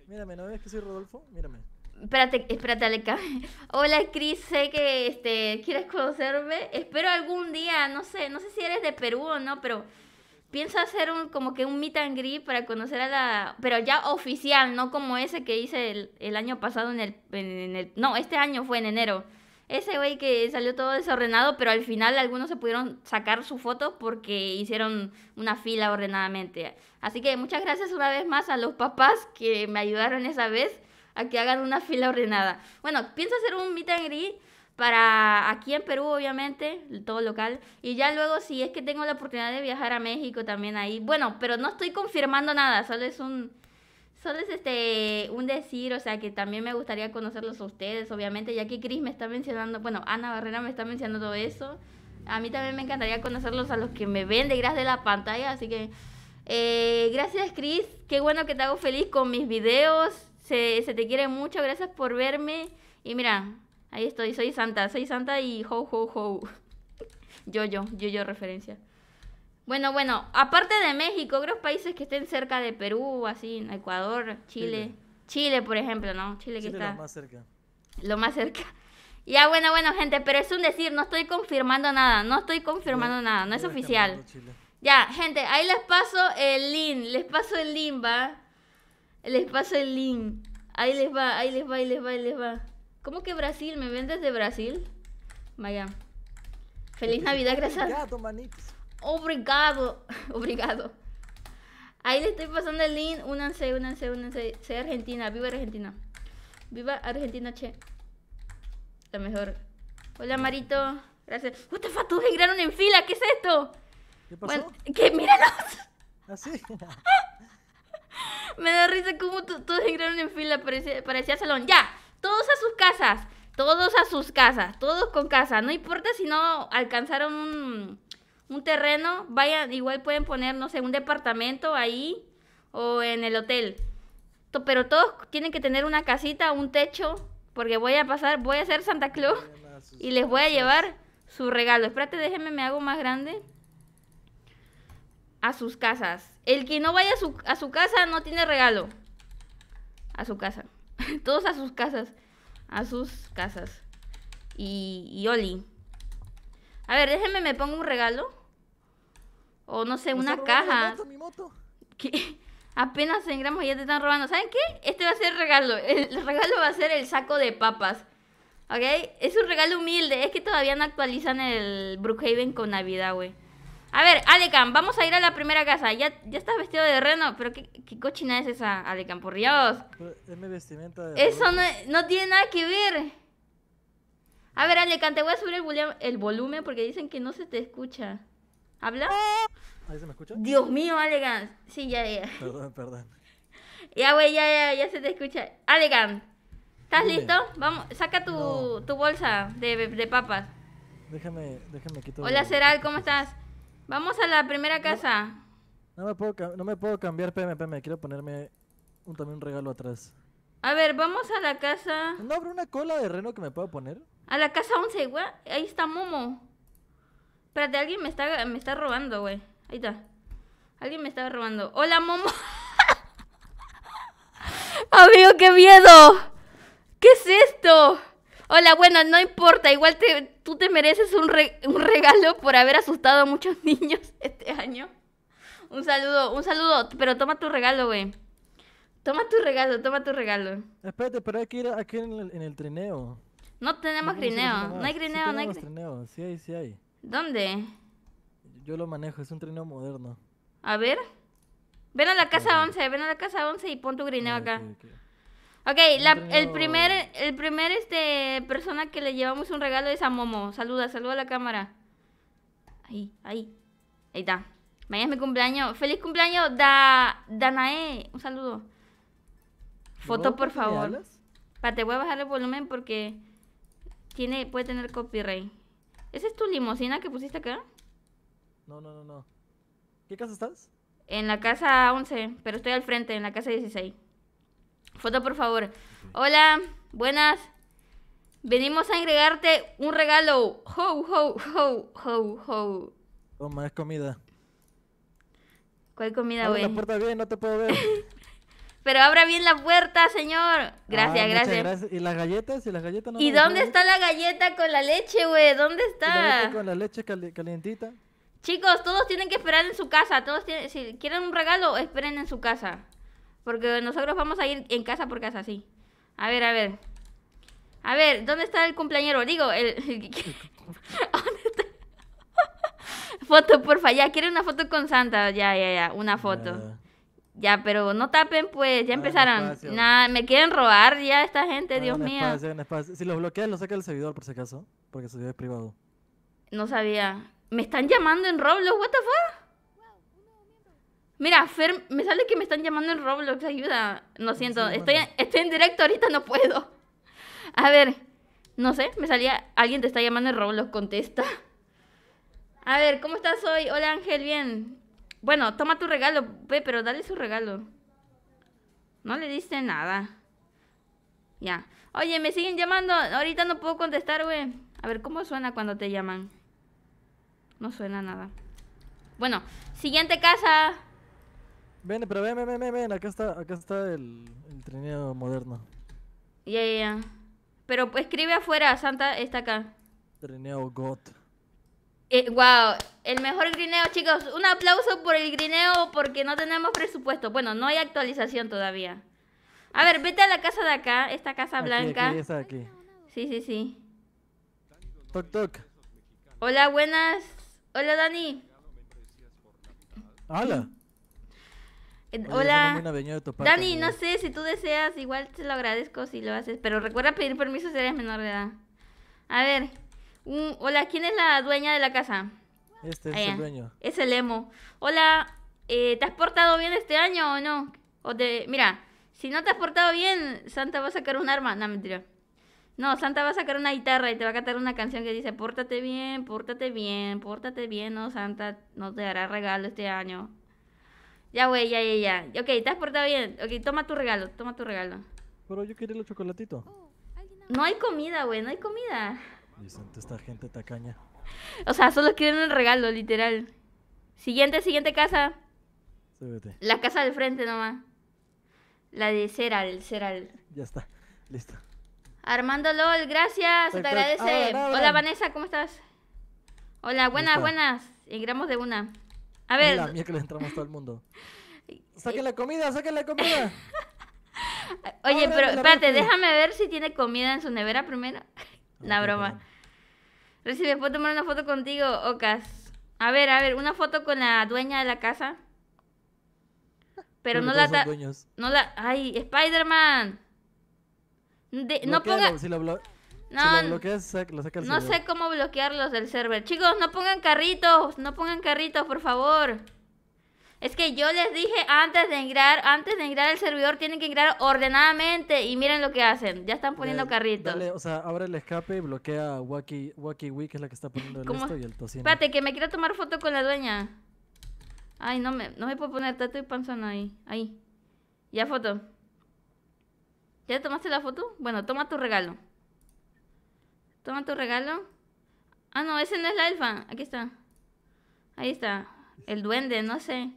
Mírame, ¿no ves que soy Rodolfo? Mírame. Espérate, espérate, Aleca. <laughs> Hola, Cris, sé que este, quieres conocerme. Espero algún día, no sé, no sé si eres de Perú o no, pero piensa hacer un como que un meet and greet para conocer a la pero ya oficial no como ese que hice el, año pasado en el, el, no este año fue en enero ese güey que salió todo desordenado pero al final algunos se pudieron sacar su foto porque hicieron una fila ordenadamente así que muchas gracias una vez más a los papás que me ayudaron esa vez a que hagan una fila ordenada bueno pienso hacer un meet and greet para aquí en Perú, obviamente, todo local. Y ya luego, si es que tengo la oportunidad de viajar a México también ahí. Bueno, pero no estoy confirmando nada, solo es un. Solo es este, un decir, o sea, que también me gustaría conocerlos a ustedes, obviamente, ya que Chris me está mencionando, bueno, Ana Barrera me está mencionando todo eso. A mí también me encantaría conocerlos a los que me ven de detrás de la pantalla, así que eh, gracias Chris, qué bueno que te hago feliz con mis videos, se, se te quiere mucho, gracias por verme y mira, Ahí estoy, soy santa, soy santa y ho, ho, ho. Yo, yo, yo, yo referencia. Bueno, bueno, aparte de México, otros países que estén cerca de Perú, así, Ecuador, Chile. Chile, por ejemplo, ¿no? Chile, que está... Lo más cerca. Lo más cerca. Ya, bueno, bueno, gente, pero es un decir, no estoy confirmando nada, no estoy confirmando nada, no es oficial. Ya, gente, ahí les paso el link, les paso el link, va. Les paso el link. Ahí les va, ahí les va, ahí les va, ahí les va. ¿Cómo que Brasil? ¿Me ven desde Brasil? Vaya. Feliz Navidad, gracias. Obrigado, <laughs> Obrigado. Ahí le estoy pasando el link. Únanse, únanse, únanse. Argentina. Viva Argentina. Viva Argentina, che. La mejor. Hola, Marito. Gracias. What the fuck, todos en fila. ¿Qué es esto? ¿Qué pasó? que <laughs> ¿Así? ¿Ah, <laughs> Me da risa como todos en fila. Parecía, parecía salón. ¡Ya! todos a sus casas, todos a sus casas, todos con casa. No importa si no alcanzaron un, terreno, vayan, igual pueden poner, no sé, un departamento ahí o en el hotel. Pero todos tienen que tener una casita, un techo, porque voy a pasar, voy a ser Santa Claus y les voy a llevar su regalo. Espérate, déjenme, me hago más grande. A sus casas. El que no vaya a su casa no tiene regalo. A su casa. <laughs> Todos a sus casas. A sus casas. Y, y Oli. A ver, déjenme, me pongo un regalo. O no sé, una caja. <laughs> Apenas en gramos ya te están robando. ¿Saben qué? Este va a ser el regalo. El regalo va a ser el saco de papas. ¿Ok? Es un regalo humilde. Es que todavía no actualizan el Brookhaven con Navidad, güey. A ver, Alecán, vamos a ir a la primera casa. Ya, ya estás vestido de reno, pero ¿qué, cochina es esa, Alecán, Por Es mi vestimenta de Eso no, tiene nada que ver. A ver, Alecán, te voy a subir el, volumen, porque dicen que no se te escucha. ¿Habla? ¿Ahí se me escucha? Dios mío, Alecán Sí, ya, ya. Perdón, perdón. Ya, güey, ya, ya, ya se te escucha. Alecán, ¿estás listo? Vamos, saca tu, bolsa de, de, papas. Déjame, déjame quitar. Hola, Ceral, ¿cómo estás? Vamos a la primera casa. No, me, puedo, cambiar, PM, me Quiero ponerme un, también un regalo atrás. A ver, vamos a la casa. ¿No habrá una cola de reno que me pueda poner? A la casa 11, güey. Ahí está Momo. Espérate, alguien me está, me está robando, güey. Ahí está. Alguien me está robando. Hola, Momo. <laughs> Amigo, qué miedo. ¿Qué es esto? Hola, bueno, no importa. Igual te, tú te mereces un, regalo por haber asustado a muchos <laughs> niños este año. Un saludo, un saludo, pero toma tu regalo, güey. Toma tu regalo, toma tu regalo. Espérate, pero hay que ir aquí en el, trineo. No tenemos no no hay trineo, no hay trineo Sí hay, sí hay. ¿Dónde? Yo lo manejo, es un trineo moderno. A ver. Ven a la casa 11, ven a la casa 11 y pon tu grineo ah, acá. Ok, el primer, el primer este, persona que le llevamos un regalo es a Momo. Saluda, saluda a la cámara. Ahí, ahí. Ahí está. Mañana es mi cumpleaños. ¡Feliz cumpleaños, da, Danae! Un saludo. Foto, por favor. Te voy a bajar el volumen porque tiene, puede tener copyright. ¿Esa es tu limosina que pusiste acá? No, no, no, no. ¿Qué casa estás? En la casa 11, pero estoy al frente, en la casa 16. Foto, por favor. Hola, buenas. Venimos a agregarte un regalo. Ho, ho, ho, ho, ho. Toma, es comida. ¿Cuál comida, güey? la bien, no te puedo ver. <laughs> Pero abra bien la puerta, señor. Gracias, gracias. ¿Y las galletas? ¿Y las galletas no ¿Y dónde está la galleta con la leche, güey? ¿Dónde está? con la leche calientita. Chicos, todos tienen que esperar en su casa. Todos si quieren un regalo, esperen en su casa. Porque nosotros vamos a ir en casa por casa, sí. A ver, a ver. A ver, ¿dónde está el cumpleañero? Digo, el... <laughs> ¿Dónde está? <laughs> foto, porfa, ya, ¿Quieren una foto con Santa. Ya, ya, ya, una foto. Ya, pero no tapen, pues, ya ah, empezaron. Nada, me quieren robar ya esta gente, ah, Dios mío. Si los bloquean, lo saca el servidor, por si acaso, porque el servidor es privado. No sabía. Me están llamando en Roblox, what the fuck? Mira, Fer, me sale que me están llamando en Roblox, ayuda. No siento, estoy, estoy en directo ahorita, no puedo. A ver, no sé, me salía, alguien te está llamando en Roblox, contesta. A ver, ¿cómo estás hoy? Hola Ángel, bien. Bueno, toma tu regalo, pero dale su regalo. No le diste nada. Ya. Oye, me siguen llamando, ahorita no puedo contestar, güey. A ver, ¿cómo suena cuando te llaman? No suena nada. Bueno, siguiente casa. Ven, pero ven, ven, ven, ven, acá está, acá está el, trineo moderno. Ya, ya, ya. Pero escribe afuera, Santa está acá. Trineo God. wow, eh, el mejor grineo, chicos. Un aplauso por el grineo porque no tenemos presupuesto. Bueno, no hay actualización todavía. A ver, vete a la casa de acá, esta casa blanca. Sí, sí, sí. Toc, toc. Hola, buenas. Hola, Dani. Hola. Hola. Dani, no sé si tú deseas, igual te lo agradezco si lo haces, pero recuerda pedir permiso si eres menor de edad. A ver. hola, ¿quién es la dueña de la casa? Este es ah, el dueño. Es el emo. Hola, eh, ¿te has portado bien este año o no? O mira, si no te has portado bien, Santa va a sacar un arma. No, mentira. No, Santa va a sacar una guitarra y te va a cantar una canción que dice, pórtate bien, pórtate bien, pórtate bien, no, oh, Santa no te hará regalo este año. Ya, güey, ya, ya, ya. Ok, te has portado bien. Ok, toma tu regalo, toma tu regalo. Pero yo quería el chocolatito. No hay comida, güey, no hay comida. Dicen esta gente tacaña. O sea, solo quieren el regalo, literal. Siguiente, siguiente casa. La casa del frente nomás. La de Ceral, Ceral. Ya está, listo. Armando LOL, gracias, te agradece. Hola Vanessa, ¿cómo estás? Hola, buenas, buenas. En gramos de una. A ver. La que le entramos todo el mundo. <laughs> ¡Saquen la comida! ¡Saquen la comida! <laughs> Oye, pero espérate, déjame ver si tiene comida en su nevera primero. La <laughs> broma. Recibe, ¿puedo tomar una foto contigo, Ocas? A ver, a ver, una foto con la dueña de la casa. Pero no la, no la... ¡Ay, Spider-Man! No ponga... No, no sé cómo bloquearlos del server. Chicos, no pongan carritos, no pongan carritos, por favor. Es que yo les dije antes de ingresar antes de ingresar el servidor tienen que ingresar ordenadamente y miren lo que hacen. Ya están poniendo carritos. Dale, o sea, abre el escape y bloquea a Wacky, Wacky que es la que está poniendo el listo y el tocino. Espérate, que me quiero tomar foto con la dueña. Ay, no me, no me puedo poner tato y panzón ahí. Ahí. Ya foto. ¿Ya tomaste la foto? Bueno, toma tu regalo. Toma tu regalo. Ah, no, ese no es la alfa Aquí está. Ahí está. El duende, no sé.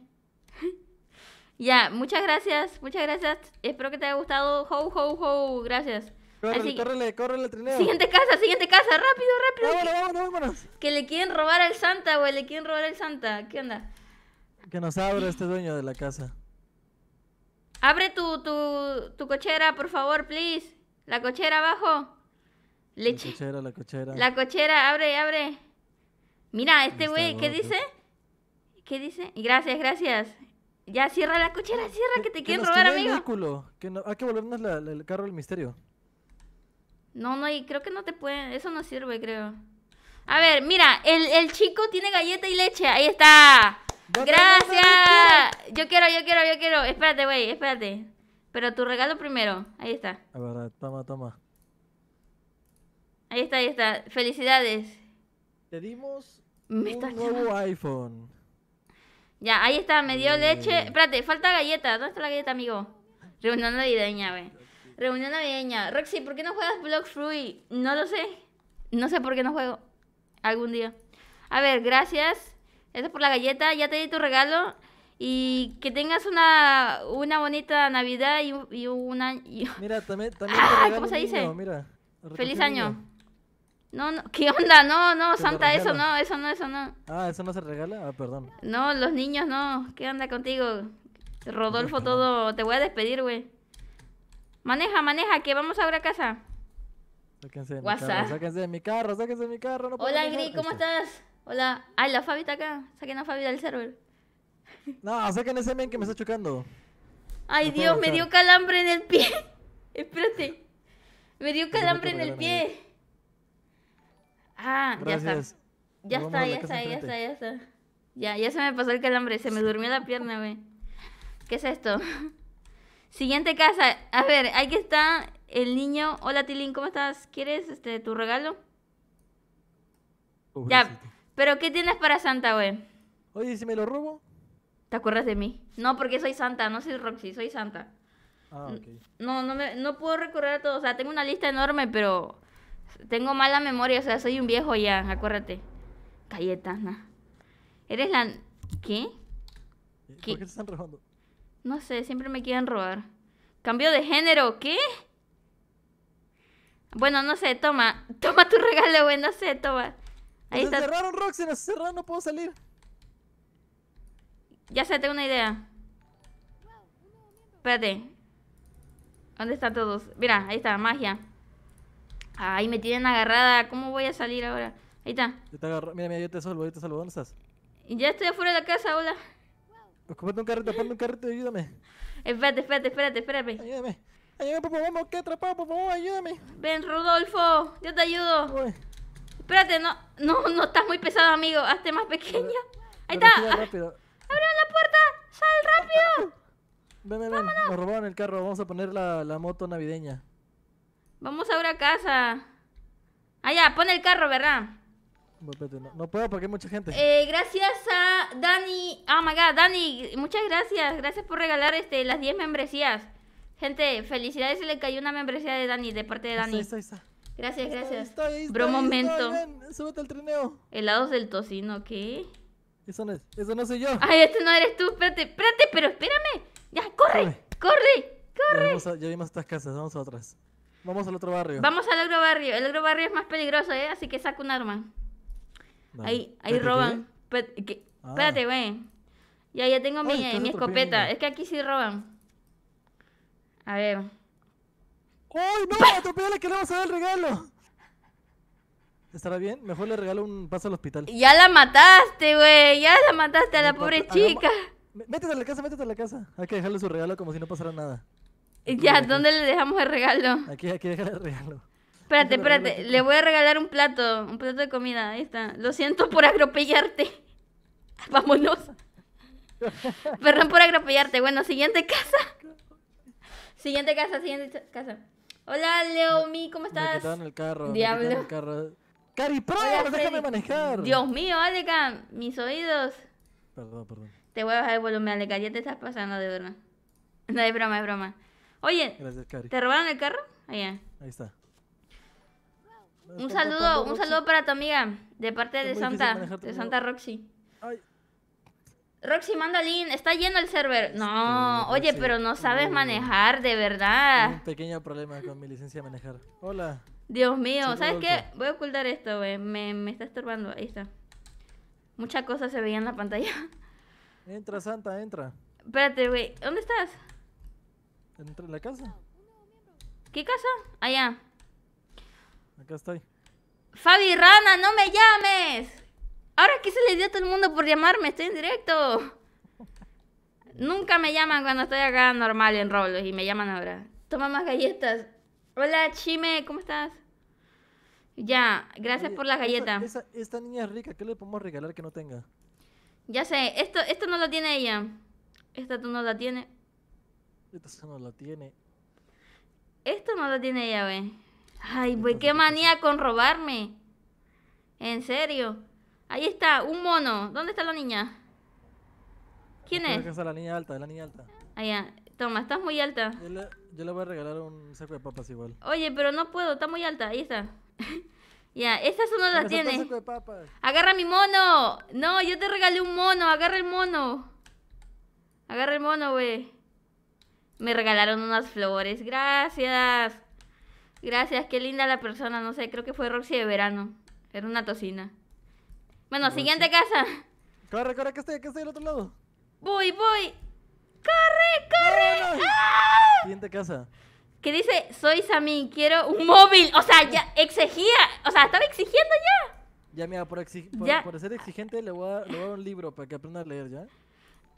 <laughs> ya, muchas gracias. Muchas gracias. Espero que te haya gustado. Ho, ho, ho. Gracias. córrele, córrele, trineo. Siguiente casa, siguiente casa. Rápido, rápido. Vámonos, vámonos, vámonos. Que le quieren robar al Santa, güey. Le quieren robar al Santa. ¿Qué onda? Que nos abra este dueño de la casa. Abre tu, tu, tu cochera, por favor, please. La cochera abajo. Leche. La cochera, la cochera. La cochera, abre, abre. Mira, este güey, ¿qué dice? ¿Qué dice? Gracias, gracias. Ya cierra la cochera, cierra, que te quieren robar, amigo. Vehículo, que no, hay que volvernos el carro del misterio. No, no, y creo que no te pueden. Eso no sirve, creo. A ver, mira, el, el chico tiene galleta y leche. Ahí está. Gracias. Yo quiero, yo quiero, yo quiero. Espérate, güey, espérate. Pero tu regalo primero. Ahí está. A ver, toma, toma. Ahí está, ahí está. Felicidades. Te dimos un nuevo iPhone. Ya, ahí está, me dio leche. Espérate, falta galleta. ¿Dónde está la galleta, amigo? Reunión navideña, güey Reunión navideña. Roxy, ¿por qué no juegas Block Free? No lo sé. No sé por qué no juego. Algún día. A ver, gracias. es por la galleta. Ya te di tu regalo. Y que tengas una, una bonita Navidad y, un año. Mira, también, <laughs> ¿Cómo se dice? Feliz año. No, no, ¿qué onda? No, no, Santa, eso no, eso no, eso no. Ah, ¿eso no se regala? Ah, perdón. No, los niños no. ¿Qué onda contigo? Rodolfo, todo. Te voy a despedir, güey. Maneja, maneja, que vamos ahora a casa. Sáquense de, mi carro, sáquense de mi carro, sáquense de mi carro. No Hola, Gri, ¿cómo estás? Hola. Ay, la Fabi está acá. Saquen a Fabi del server. <laughs> No, saquen ese men que me está chocando. Ay, Dios, me dio calambre en el pie. <laughs> Espérate. Me dio calambre en el pie. Ah, ya está. Ya está ya, está, ya está, ya está, ya se me pasó el calambre, se me durmió la pierna, güey. ¿Qué es esto? <laughs> Siguiente casa. A ver, ahí está el niño. Hola, Tilín, ¿cómo estás? ¿Quieres este tu regalo? Ya. Pero ¿qué tienes para Santa, güey? Oye, si me lo robo? ¿Te acuerdas de mí? No, porque soy Santa, no soy Roxy, soy Santa. Ah, ok. No, no, me, no puedo recorrer a todo. O sea, tengo una lista enorme, pero tengo mala memoria, o sea, soy un viejo ya, acuérdate. Cayetana. Eres la... ¿Qué? ¿Por qué te están robando? No sé, siempre me quieren robar. Cambio de género, ¿qué? Bueno, no sé, toma. <laughs> Toma tu regalo, güey, no sé, toma. Ahí está. cerraron, Roxy, nos cerraron, no puedo salir. Ya sé, tengo una idea. Espérate. ¿Dónde están todos? Mira, ahí está, magia. Ay, me tienen agarrada. ¿Cómo voy a salir ahora? Ahí está. te agarro. Mira, mira, yo te salvo, yo te salvo. ¿Dónde estás? Ya estoy afuera de la casa, hola. Ponte un carrito, ponte un carrito y ayúdame. Espérate, espérate, espérate, espérate. Ayúdame. Ayúdame, papá, vamos, que atrapado, papá, favor, ayúdame. Ven, Rodolfo, yo te ayudo. Espérate, no, no, no estás muy pesado, amigo. Hazte más pequeño. Ahí está. Rápido. ¡Abran la puerta! ¡Sal rápido! Ven, ven, ven. Nos robaron el carro. Vamos a poner la, la moto navideña. Vamos ahora a casa. Allá, ah, pone el carro, ¿verdad? No, puedo porque hay mucha gente. Eh, gracias a Dani. Oh my god, Dani, muchas gracias. Gracias por regalar este las 10 membresías. Gente, felicidades, se le cayó una membresía de Dani, de parte de Dani. está, Gracias, gracias. Bro, momento. súbete al trineo. Helados del tocino, ¿qué? Eso no es, eso no soy yo. Ay, este no eres tú, espérate, espérate, pero espérame. Ya, corre, corre, corre. Ya ya vimos estas casas, vamos a otras. Vamos al otro barrio. Vamos al otro barrio. El otro barrio es más peligroso, ¿eh? Así que saca un arma. Ahí, ahí roban. Ah. Espérate, güey. Ya, ya tengo mi, mi escopeta. Es que aquí sí roban. A ver. ¡Ay, no! ¡Atropellale que le vamos a dar el regalo! ¿Estará bien? Mejor le regalo un paso al hospital. Ya la mataste, güey. Ya la mataste a la pobre chica. Métete a la casa, métete a la casa. Hay que dejarle su regalo como si no pasara nada. Ya, ¿dónde le dejamos el regalo? Aquí, aquí, déjale el regalo. Espérate, espérate, le voy a regalar un plato, un plato de comida, ahí está. Lo siento por agropellarte. <laughs> Vámonos. <laughs> Perdón por agropellarte. Bueno, siguiente casa. Siguiente casa, siguiente casa. Hola, Leomi, ¿cómo estás? Me en el carro. Diablo. el carro. Cari, Hola, déjame manejar. Dios mío, Aleca, mis oídos. Perdón, perdón. Te voy a bajar el volumen, Aleca, ya te estás pasando de verdad No, es broma, es broma. Oye, ¿te robaron el carro? Allá. Ahí está. Un saludo, un saludo para tu amiga, de parte de Santa, de Santa Roxy. Ay. Roxy Mandalín, está lleno el server. No, oye, pero no sabes manejar, de verdad. Un pequeño problema con mi licencia de manejar. Hola. Dios mío, ¿sabes qué? Voy a ocultar esto, güey. Me, me está estorbando. Ahí está. Mucha cosa se veía en la pantalla. Entra, Santa, entra. Espérate, güey. ¿Dónde estás? ¿Entra en la casa? ¿Qué casa? Allá. Acá estoy. Fabi Rana, no me llames. Ahora que se le dio a todo el mundo por llamarme, estoy en directo. Nunca me llaman cuando estoy acá normal en Roblox y me llaman ahora. Toma más galletas. Hola, Chime, ¿cómo estás? Ya, gracias por la galleta. esta niña es rica, ¿qué le podemos regalar que no tenga? Ya sé, esto, esto no lo tiene ella. Esta tú no la tienes. Esto no la tiene. Esto no la tiene llave. Ay, güey, qué manía con robarme. En serio. Ahí está, un mono. ¿Dónde está la niña? ¿Quién es? es la niña alta, la niña alta. Allá. Toma, estás muy alta. Yo le, voy a regalar un saco de papas igual. Oye, pero no puedo, está muy alta. Ahí está. <laughs> ya, esta no la tiene. Agarra mi mono. No, yo te regalé un mono. Agarra el mono. Agarra el mono, güey. Me regalaron unas flores. Gracias. Gracias, qué linda la persona. No sé, creo que fue Roxy de verano. Era una tocina. Bueno, siguiente casa. Corre, corre, que estoy, que estoy del otro lado. Voy, voy. ¡Corre, corre! ¡Ah! Siguiente casa. Que dice, soy Samin, quiero un móvil. O sea, ya exigía. O sea, estaba exigiendo ya. Ya, mira, por, ser exigente le voy, a, dar un libro para que aprenda a leer, ¿ya?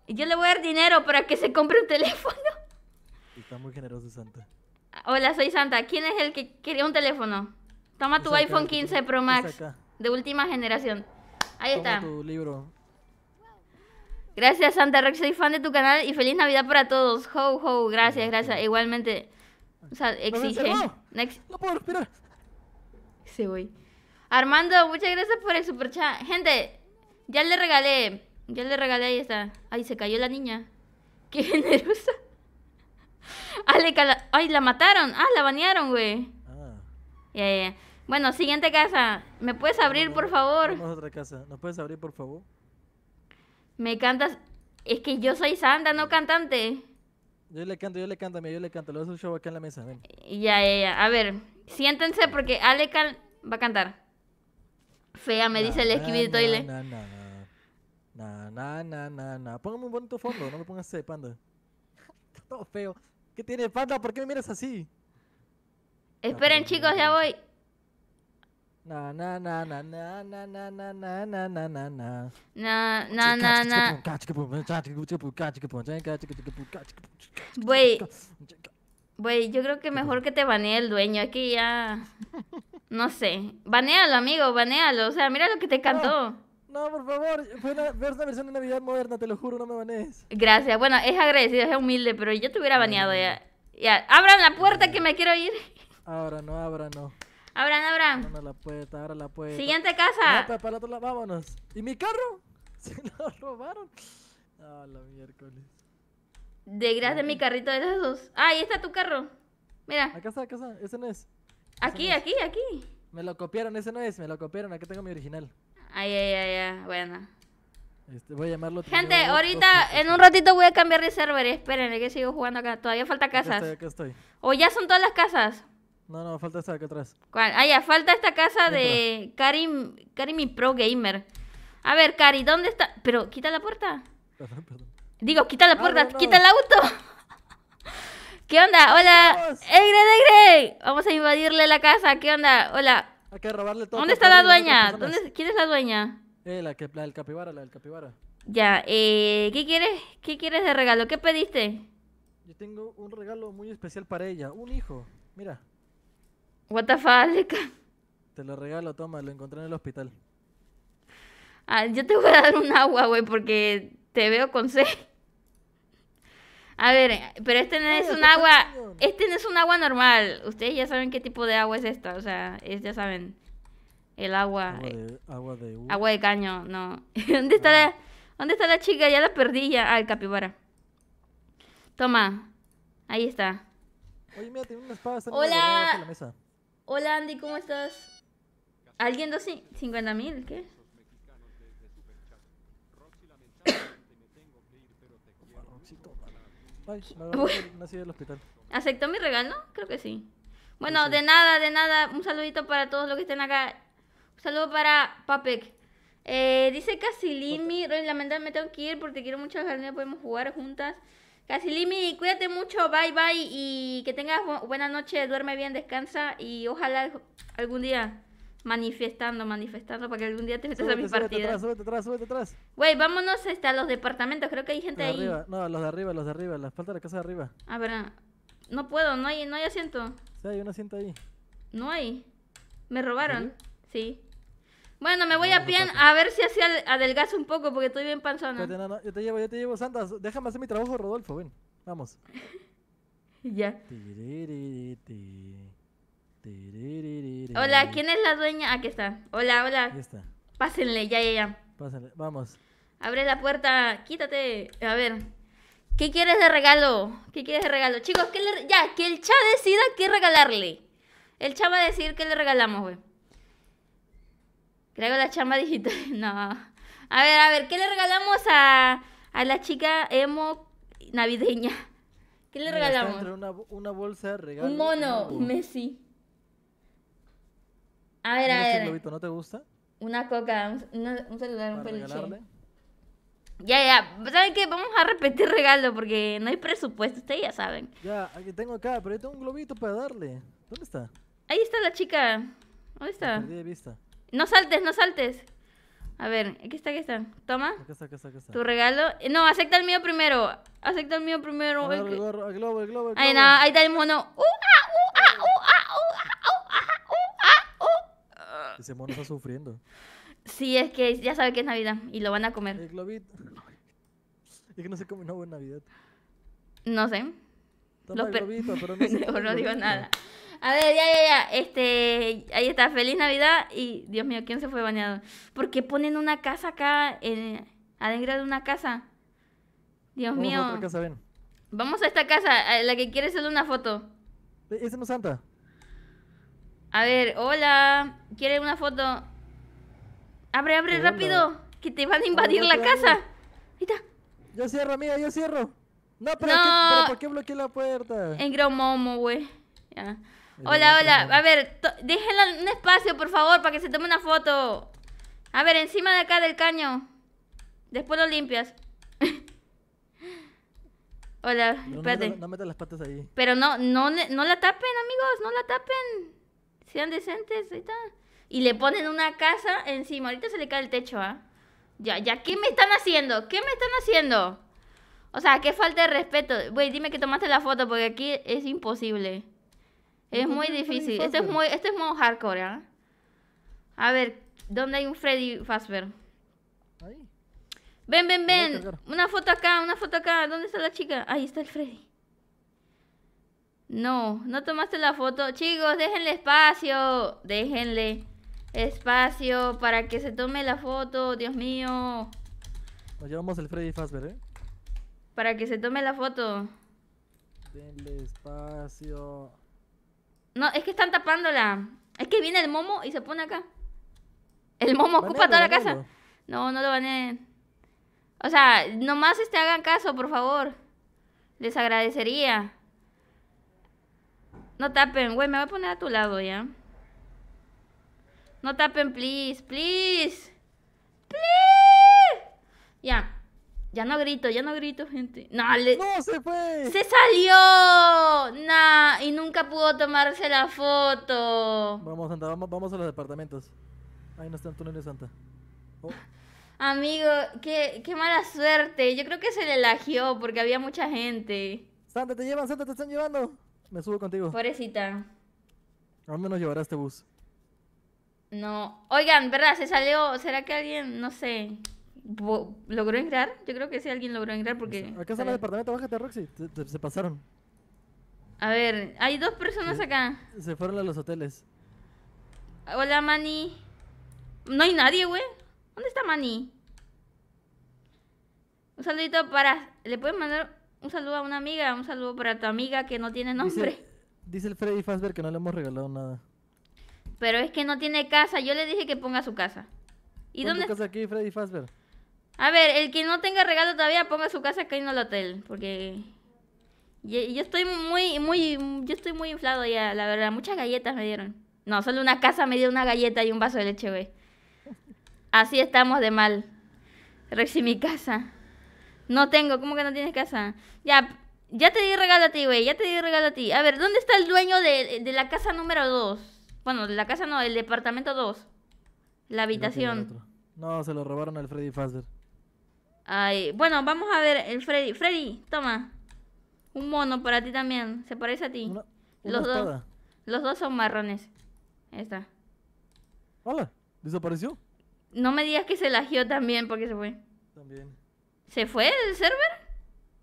Yo le voy a dar dinero para que se compre un teléfono. Está muy generoso Santa. Hola, soy Santa. ¿Quién es el que quería un teléfono? Toma tu iPhone 15 Pro Max de última generación. Ahí está. tu libro. Gracias, Santa Soy fan de tu canal y feliz Navidad para todos. Ho, ho. Gracias, gracias. Igualmente. O sea, exige. No, puedo respirar. Sí, voy. Armando, muchas gracias por el super chat. Gente, ya le regalé. Ya le regalé, ahí está. Ay, se cayó la niña. Qué <laughs> generosa. ¡Alecal! Ah, ay, la mataron. Ah, la banearon, güey. Ah. Ya, ya. Bueno, siguiente casa. ¿Me puedes abrir, por favor? Vamos a otra casa. ¿Nos puedes abrir, por favor? Me cantas. Es que yo soy Santa, no cantante. Yo le canto, yo le canto, yo le canto. Lo hago un show acá en la mesa. Ven. Ya, ya, ya. A ver, siéntense porque Alecal va a cantar. Fea, me dice el esquivito y le. Na, na, na, na, Póngame un bonito fondo, no me pongas ese panda. <laughs> todo feo. ¿Qué tiene panda? ¿Por qué me miras así? Esperen, chicos, ya voy. Na na na yo creo que mejor que te banee el dueño, aquí ya... No sé, banealo, amigo, banealo, o sea, mira lo que te cantó. No, por favor, fue una, versión de Navidad moderna, te lo juro, no me banees. Gracias, bueno, es agradecido, es humilde, pero yo te hubiera baneado ya. Ya, abran la puerta que me quiero ir. Ahora no, abran, no. Abran, abran. Abran la puerta, abran la puerta. Siguiente casa. No, ah, vámonos. ¿Y mi carro? <laughs> Se lo robaron. Ah, la miércoles. grasa mi carrito de esos Ah, ahí está tu carro. Mira. Acá está, acá está. Ese no es. aquí, aquí, aquí. Me lo copiaron, ese no es. Me lo copiaron. Aquí tengo mi original. Ay, ay, ay, ay. Bueno. Este, voy a Gente, ahorita, <laughs> en un ratito voy a cambiar de server. Espérenme que sigo jugando acá. Todavía falta casas. O ya son todas las casas. No, no, falta esta de acá atrás. ¿Cuál? Ah, ya, falta esta casa de Karim, Karim y Pro Gamer. A ver, Cari, ¿dónde está? Pero, quita la puerta. <laughs> Digo, quita la ah, puerta, quita el auto. <laughs> ¿Qué onda? Hola. ¡Egre, Vamos a invadirle la casa. ¿Qué onda? Hola. Hay que robarle todo. ¿Dónde está la dueña? ¿Quién es la dueña? Eh, la, que, del capibara, la del capibara. Ya, eh, ¿qué quieres, ¿qué quieres de regalo? ¿Qué pediste? Yo tengo un regalo muy especial para ella, un hijo, mira. What the fuck? Te lo regalo, toma, lo encontré en el hospital. Ah, yo te voy a dar un agua, güey, porque te veo con sed. A ver, pero este no es un agua, este no es un agua normal. Ustedes ya saben qué tipo de agua es esta, o sea, es, ya saben. El agua. Agua de, caño, no. <laughs> ¿Dónde está, la, ah. ¿Dónde está la chica? Ya la perdí ya. Ah, el capibara. Toma. Ahí está. Oye, mira, tiene una espada. Hola. Hola, Andy, ¿cómo estás? ¿Alguien dos cincuenta mil? ¿Qué? <laughs> ¿Aceptó mi regalo? Creo que sí. Bueno, de nada, de nada. Un saludito para todos los que estén acá. Un saludo para Papek. Eh, dice Casilimi, Roy, lamentablemente tengo que ir porque quiero mucho jardines podemos jugar juntas. Casilimi, cuídate mucho, bye bye y que tengas buena noche, duerme bien, descansa y ojalá algún día manifestando, manifestando para que algún día te metas a mi partida Atrás, súbete atrás, súbete atrás. Güey, vámonos hasta este, los departamentos, creo que hay gente ahí. No, los de arriba, los de arriba, la falta de la casa de arriba. A ver, ah, no puedo, no hay, no hay asiento. Sí, hay un asiento ahí. No hay. Me robaron. Sí. Bueno, me voy a pie a ver si así adelgazo un poco porque estoy bien panzona. Espérate, no, no, yo te llevo, yo te llevo, Santas. Déjame hacer mi trabajo, Rodolfo, ven. Vamos. <laughs> ya. Hola, ¿quién es la dueña? Aquí está. Hola, hola. Aquí está. Pásenle, ya, ya, ya. vamos. Abre la puerta, quítate. A ver. ¿Qué quieres de regalo? ¿Qué quieres de regalo? Chicos, ya, que el chat decida qué regalarle. El cha va a decir qué le regalamos, güey. Creo la chamba digital. No. A ver, a ver, ¿qué le regalamos a, a la chica emo navideña? ¿Qué le regalamos? Una, bolsa regalo. Un mono, un Messi. A ver, a este ver. Globito, ¿No te gusta? Una coca, un, celular, un peluche. Ya, ya. ¿Saben qué? Vamos a repetir regalo porque no hay presupuesto. Ustedes ya saben. Ya, aquí tengo acá, pero yo tengo un globito para darle. ¿Dónde está? Ahí está la chica. ¿Dónde está? De vista. No saltes, no saltes. A ver, aquí está, aquí está. Toma. está, está, está. Tu regalo. No, acepta el mío primero. Acepta el mío primero. El, globo, el globo, Ahí, no, ahí está el mono. ¡Uh, ah, uh, ah, uh, ah, uh! Ah! Ese mono está sufriendo. Sí, es que ya sabe que es Navidad y lo van a comer. El globito. Es que no se come una buena Navidad. No sé. Los pero <laughs> no, no, digo nada. A ver, ya, ya, ya. Este, ahí está. Feliz Navidad. Y Dios mío, ¿quién se fue bañado? ¿Por qué ponen una casa acá, en, adentro de una casa? Dios Vamos mío. A otra casa, Vamos a esta casa, eh, la que quiere hacerle una foto. Eh, ese no es Santa. A ver, hola. ¿Quiere una foto? Abre, abre rápido. Que te van a invadir la casa. Ahí está. Yo cierro, amiga, yo cierro. No, pero, ¿por qué bloqueé la puerta? En Gromomo, güey. Hola, hola. A ver, déjenla un espacio, por favor, para que se tome una foto. A ver, encima de acá del caño. Después lo limpias. <laughs> hola, espérate. No, no, metas las patas ahí. Pero no, no, no la tapen, amigos, no la tapen. Sean decentes, ahí está. Y le ponen una casa encima. Ahorita se le cae el techo, ¿ah? Ya, ya, ¿qué me están haciendo? ¿Qué me están haciendo? O sea, qué falta de respeto. Güey, dime que tomaste la foto porque aquí es imposible. Es muy difícil. Esto es muy, esto es modo hardcore, ¿ah? A ver, ¿dónde hay un Freddy Fazbear? Ven, ven, ven. Una foto acá, una foto acá. ¿Dónde está la chica? Ahí está el Freddy. No, no tomaste la foto. Chicos, déjenle espacio. Déjenle espacio para que se tome la foto. Dios mío. Nos llevamos el Freddy Fazbear, ¿eh? Para que se tome la foto. Denle espacio. No, es que están tapándola. Es que viene el momo y se pone acá. El momo ocupa toda la casa. No, no lo van a... O sea, nomás este hagan caso, por favor. Les agradecería. No tapen, güey, me voy a poner a tu lado ya. No tapen, please, please. Please. Ya. Ya no grito, ya no grito, gente. No, se fue. Se salió. Nah, y nunca pudo tomarse la foto. Vamos, Santa, vamos, vamos a los departamentos. Ahí no está Antonio Santa. Oh. Amigo, qué, qué mala suerte. Yo creo que se le lagió porque había mucha gente. Santa, te llevan, Santa, te están llevando. Me subo contigo. Pobrecita. dónde nos llevará este bus. No. Oigan, ¿verdad? Se salió. ¿Será que alguien, no sé, logró entrar? Yo creo que sí alguien logró entrar porque. Pues, acá está el departamento, bájate, Roxy. Se, pasaron. A ver, hay dos personas acá. Se fueron a los hoteles. Hola, Manny. No hay nadie, güey. ¿Dónde está Manny? Un saludito para. ¿Le pueden mandar un saludo a una amiga, un saludo para tu amiga que no tiene nombre. Dice, el Freddy Fazbear que no le hemos regalado nada. Pero es que no tiene casa, yo le dije que ponga su casa. ¿Y dónde? casa aquí, Freddy Fazbear. A ver, el que no tenga regalo todavía ponga su casa acá en el hotel, porque yo, estoy muy muy yo estoy muy inflado ya, la verdad, muchas galletas me dieron. No, solo una casa me dio una galleta y un vaso de leche, güey. Así estamos de mal. si mi casa. No tengo, ¿cómo que no tienes casa? Ya, ya te di regalo a ti, güey, ya te di regalo a ti. A ver, ¿dónde está el dueño de, la casa número 2? Bueno, de la casa no, el departamento 2. La habitación. No, se lo robaron al Freddy Fazbear. Ay, bueno, vamos a ver el Freddy. Freddy, toma. Un mono para ti también. Se parece a ti. los dos. Los dos son marrones. Ahí está. Hola, ¿desapareció? No me digas que se lagió también porque se fue. También. ¿Se fue el server?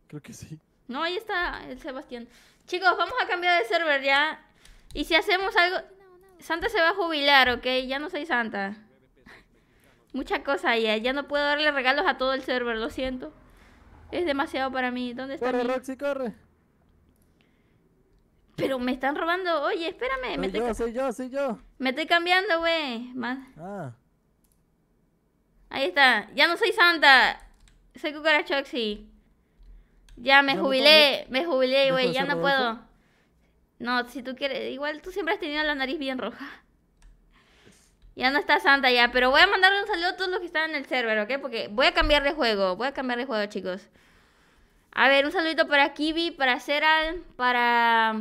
Creo que sí. No, ahí está el Sebastián. Chicos, vamos a cambiar de server ya. Y si hacemos algo... Santa se va a jubilar, ¿ok? Ya no soy Santa. Mucha cosa ya. Eh, ya no puedo darle regalos a todo el server, lo siento. Es demasiado para mí. ¿Dónde está corre, Roxy, corre. Pero me están robando. Oye, espérame. me yo, soy yo, soy yo. Me estoy cambiando, güey. Ah. Ahí está. Ya no soy Santa soy cucarachoxi. Ya me jubilé, me jubilé, güey, ya no puedo. No, si tú quieres, igual tú siempre has tenido la nariz bien roja. <laughs> Ya no está santa ya, pero voy a mandarle un saludo a todos los que están en el server, ¿ok? Porque voy a cambiar de juego, voy a cambiar de juego, chicos. A ver, un saludito para Kiwi, para Seral, para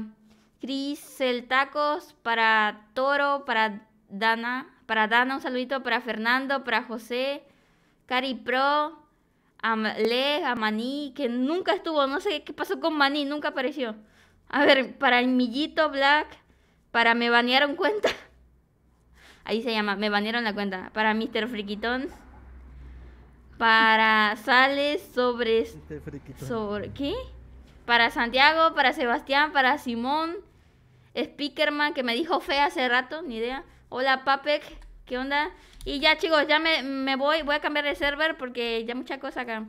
Cris el Tacos, para Toro, para Dana, para Dana, un saludito para Fernando, para José, Cari Pro, a Leg, a Maní, que nunca estuvo. No sé qué pasó con Maní, nunca apareció. A ver, para el Millito Black, para me banearon cuenta. <laughs> Ahí se llama, me banearon la cuenta. Para Mr. Friquitón. Para Sales, sobre... sobre ¿Qué? Para Santiago, para Sebastián, para Simón. Speakerman, que me dijo fe hace rato, ni idea. Hola, Papek, ¿qué onda? Y ya chicos, ya me, me voy, voy a cambiar de server porque ya mucha cosa acá.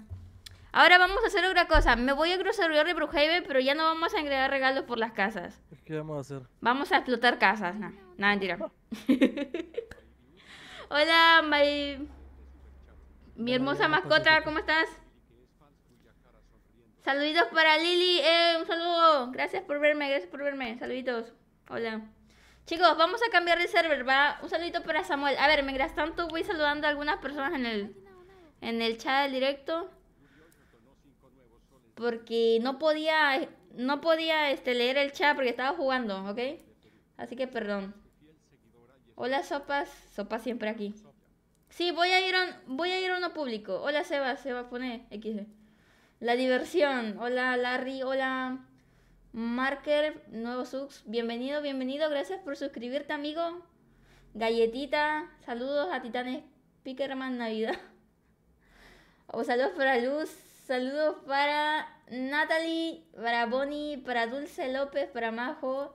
Ahora vamos a hacer otra cosa. Me voy a cruzar servidor de Brookhaven, pero ya no vamos a agregar regalos por las casas. ¿Qué vamos a hacer? Vamos a explotar casas. Nada, no, no, mentira. <laughs> <laughs> Hola, my... mi hermosa mascota, ¿cómo estás? Saluditos para Lili. Eh, un saludo. Gracias por verme, gracias por verme. Saluditos. Hola. Chicos, vamos a cambiar de server, va. Un saludito para Samuel. A ver, mientras tanto voy saludando a algunas personas en el, en el chat del directo. Porque no podía, no podía este, leer el chat porque estaba jugando, ¿ok? Así que perdón. Hola, Sopas. Sopas siempre aquí. Sí, voy a ir a, voy a ir uno público. Hola, Seba. Seba, pone X. La diversión. Hola, Larry. Hola, Marker, nuevo subs, bienvenido, bienvenido, gracias por suscribirte, amigo. Galletita, saludos a Titanes Pickerman Navidad. <laughs> O saludos para Luz, saludos para Natalie, para Bonnie, para Dulce López, para Majo,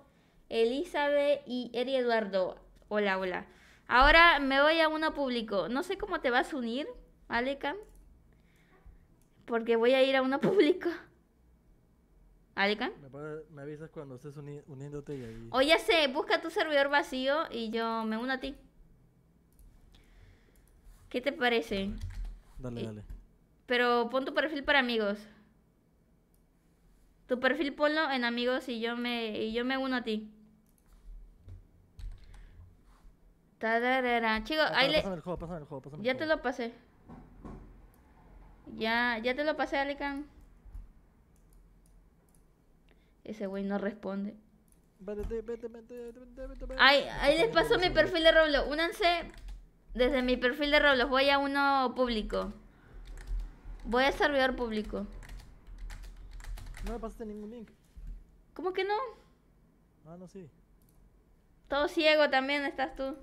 Elizabeth y Eri Eduardo. Hola, hola. Ahora me voy a uno público. No sé cómo te vas a unir, Aleka porque voy a ir a uno <laughs> público. Alican. Me, avisas cuando estés uniéndote y ahí. Oye, sé, busca tu servidor vacío y yo me uno a ti. ¿Qué te parece? Dale, dale. Eh, pero pon tu perfil para amigos. Tu perfil ponlo en amigos y yo me, uno a ti. Tararara. Chicos, ah, ahí le... el juego, el juego, ya te lo pasé. Ya, ya te lo pasé, Alican. Ese güey no responde. Ahí, ahí les pasó mi perfil de Roblox. Únanse desde mi perfil de Roblox. Voy a uno público. Voy a servidor público. No me pasaste ningún link. ¿Cómo que no? Ah, no, sí. Todo ciego también estás tú.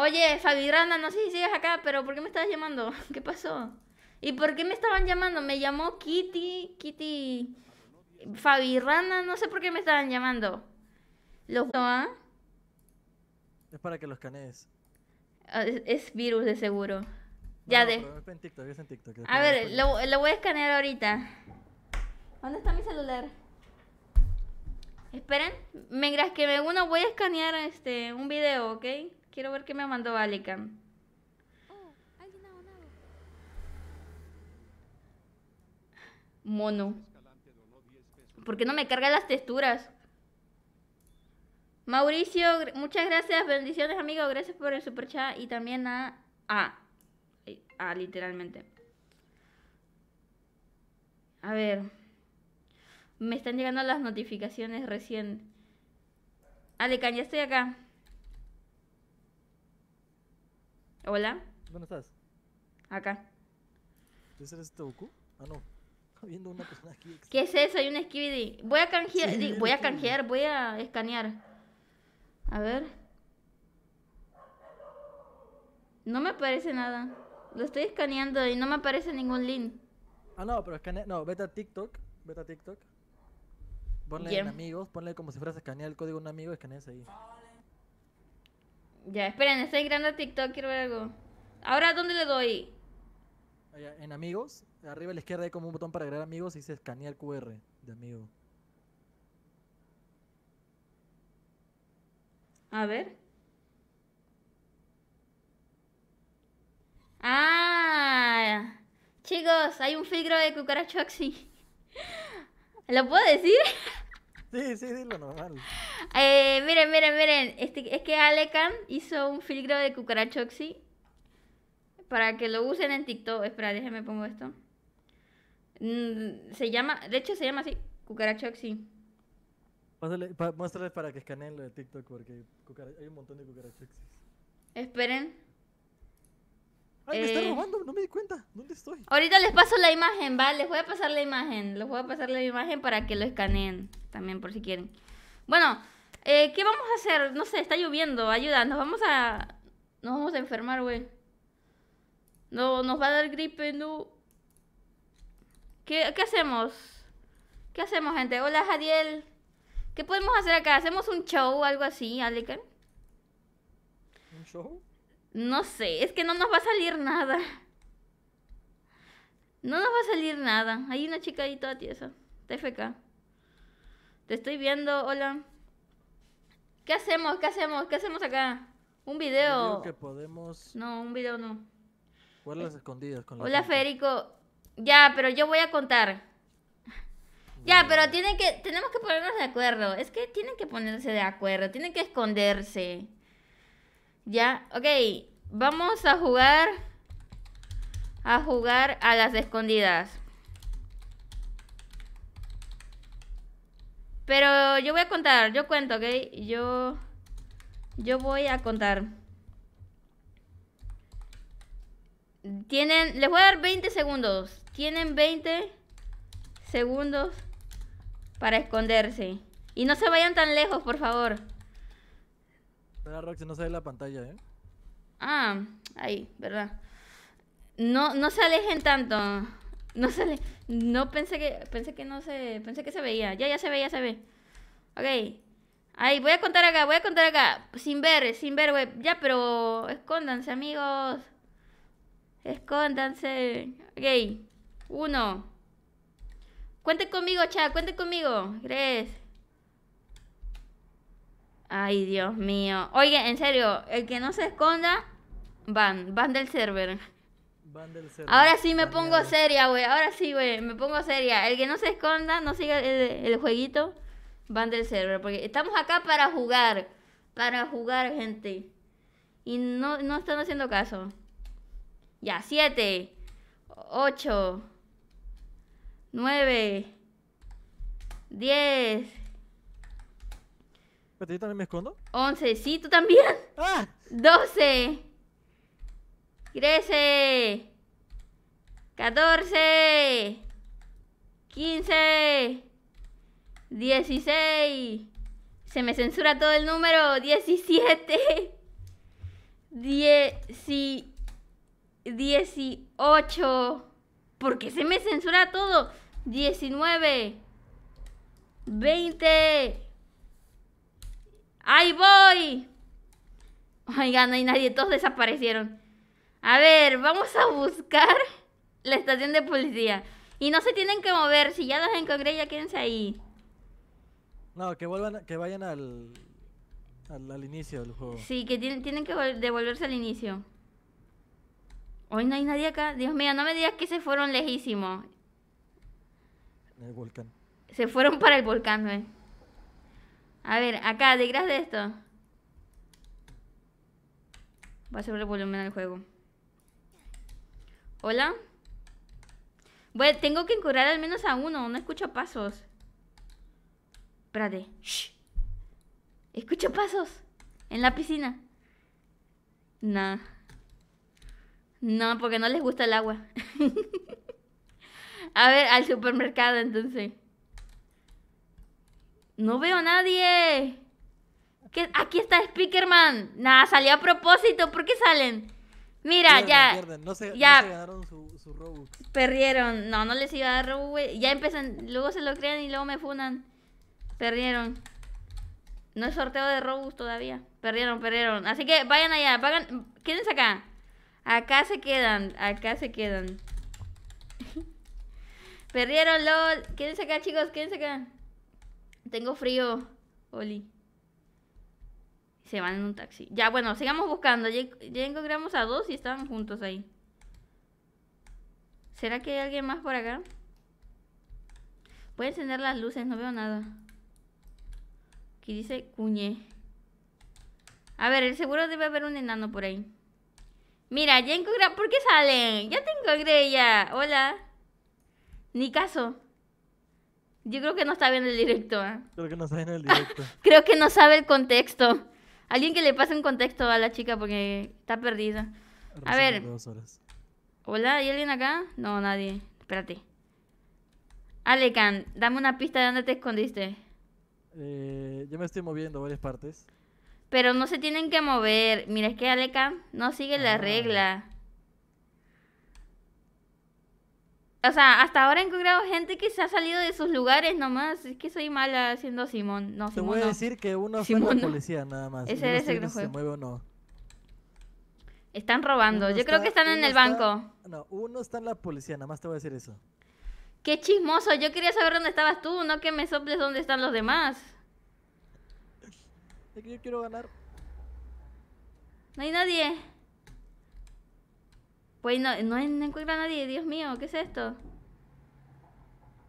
Oye, Fabi no sé si sigues acá, pero ¿por qué me estabas llamando? <laughs> ¿Qué pasó? ¿Y por qué me estaban llamando? Me llamó Kitty, Kitty, Fabi no sé por qué me estaban llamando. ¿Lo ¿ah? Es para que los escanees ah, Es, virus de seguro. ya de. a ver, lo voy a escanear ahorita. ¿Dónde está mi celular? Esperen, mientras que me uno voy a escanear este un video, ¿ok? Quiero ver qué me mandó Alican. Oh, Mono. ¿Por qué no me carga las texturas? Mauricio, muchas gracias, bendiciones amigo, gracias por el super chat y también a, a literalmente. A ver. Me están llegando las notificaciones recién. Aleca, ya estoy acá. Hola. ¿Dónde estás? Acá. ¿Ese eres este Ah, no. Está viendo una persona aquí. ¿Qué es eso? Hay un Skibidi. Voy a canjear, voy a canjear, voy a escanear. A ver. No me aparece nada. Lo estoy escaneando y no me aparece ningún link. Ah, no, pero escanea. No, vete a TikTok. Vete a TikTok. Ponle en amigos, ponle como si fueras a escanear el código de un amigo, y ese ahí. Ya, esperen, estoy creando TikTok, quiero ver algo. Ahora, ¿dónde le doy? en amigos, arriba a la izquierda hay como un botón para agregar amigos y se escanear el QR de amigo. A ver. Ah, chicos, hay un filtro de cucarachoxi. <laughs> ¿Lo puedo decir? <laughs> Sí, sí, dilo normal. Eh, miren, miren, miren. Este, es que Alekan hizo un filtro de cucarachoxi para que lo usen en TikTok. Espera, déjeme pongo esto. Mm, se llama, de hecho se llama así, cucarachoxi. Pásale, para que escaneen lo de TikTok porque hay un montón de cucarachoxis. Esperen me eh, robando, no me di cuenta. ¿Dónde estoy? Ahorita les paso la imagen, ¿vale? Les voy a pasar la imagen. Les voy a pasar la imagen para que lo escaneen también, por si quieren. Bueno, eh, ¿qué vamos a hacer? No sé, está lloviendo. Ayuda, nos vamos a... Nos vamos a enfermar, güey. No, nos va a dar gripe, no. ¿Qué, ¿Qué hacemos? ¿Qué hacemos, gente? Hola, Jadiel. ¿Qué podemos hacer acá? ¿Hacemos un show o algo así, Alecan? ¿Un show? No sé, es que no nos va a salir nada. No nos va a salir nada. Hay una chica ahí toda tiesa. TFK. Te estoy viendo, hola. ¿Qué hacemos? ¿Qué hacemos? ¿Qué hacemos acá? Un video. que podemos... No, un video no. las con Hola, Ya, pero yo voy a contar. Ya, pero tienen que, tenemos que ponernos de acuerdo. Es que tienen que ponerse de acuerdo, tienen que esconderse. Ya, ok. Vamos a jugar. A jugar a las escondidas. Pero yo voy a contar, yo cuento, ¿ok? Yo. Yo voy a contar. Tienen. Les voy a dar 20 segundos. Tienen 20 segundos para esconderse. Y no se vayan tan lejos, por favor no sale la pantalla, ¿eh? Ah, ahí, ¿verdad? No, no se alejen tanto. No sale. No pensé que. Pensé que no se. Pensé que se veía. Ya, ya se ve, ya se ve. Ok. Ahí, voy a contar acá, voy a contar acá. Sin ver, sin ver, web. Ya, pero. Escóndanse, amigos. Escóndanse. Ok. Uno. Cuente conmigo, chat, Cuente conmigo. Tres. Ay, Dios mío. Oye, en serio, el que no se esconda, van, van del server. Van del server. Ahora sí me pongo seria, güey. Ahora sí, güey, me pongo seria. El que no se esconda, no siga el, jueguito, van del server. Porque estamos acá para jugar. Para jugar, gente. Y no, no están haciendo caso. Ya, siete. Ocho. Nueve. Diez también me escondo? 11, sí, tú también. 12, 13, 14, 15, 16. Se me censura todo el número. 17, 10, 18. ¿Por qué se me censura todo? 19, 20. ¡Ahí voy! Oiga, no hay nadie, todos desaparecieron. A ver, vamos a buscar la estación de policía. Y no se tienen que mover, si ya las encontré, ya quédense ahí. No, que vuelvan, que vayan al, al, inicio del juego. Sí, que tienen, tienen que devolverse al inicio. Hoy no hay nadie acá. Dios mío, no me digas que se fueron lejísimos. El volcán. Se fueron para el volcán, ¿eh? A ver, acá, detrás de esto. Va a subir el volumen al juego. ¿Hola? Bueno, tengo que curar al menos a uno. No escucho pasos. Espérate. Escucho pasos. En la piscina. No. No, porque no les gusta el agua. <laughs> a ver, al supermercado entonces. No veo a nadie. que Aquí está Speakerman. Nada, salió a propósito. ¿Por qué salen? Mira, ya. ya. Perdieron. No, no les iba a dar Robux, Ya empiezan. Luego se lo crean y luego me funan. Perdieron. No es sorteo de Robux todavía. Perdieron, perdieron. Así que vayan allá. pagan Quédense acá. Acá se quedan. Acá se quedan. <laughs> perdieron, LOL. Quédense acá, chicos. Quédense acá. Tengo frío, Oli. Se van en un taxi. Ya, bueno, sigamos buscando. Ya encontramos a dos y estaban juntos ahí. ¿Será que hay alguien más por acá? Voy a encender las luces, no veo nada. Aquí dice cuñe. A ver, el seguro debe haber un enano por ahí. Mira, ya encontré... ¿Por qué salen? Ya tengo a Hola. Ni caso. Yo creo que no está bien el directo. Creo que no sabe en el directo. ¿eh? <laughs> creo que no sabe el contexto. Alguien que le pase un contexto a la chica porque está perdida. A ver. Hola, ¿hay alguien acá? No, nadie. Espérate. Alecan, dame una pista de dónde te escondiste. Eh, yo me estoy moviendo a varias partes. Pero no se tienen que mover. Mira, es que Alecan no sigue la ah. regla. O sea, hasta ahora he encontrado gente que se ha salido de sus lugares nomás. Es que soy mala haciendo Simón. No, Te Simón voy a decir que uno es la policía nada más. Ese es el juego. se mueve o no. Están robando. Yo creo que están en el banco. No, uno está en la policía, nada más te voy a decir eso. Qué chismoso. Yo quería saber dónde estabas tú, no que me soples dónde están los demás. Es que yo quiero ganar. No hay nadie. Pues no, no, encuentra a nadie, Dios mío, ¿qué es esto?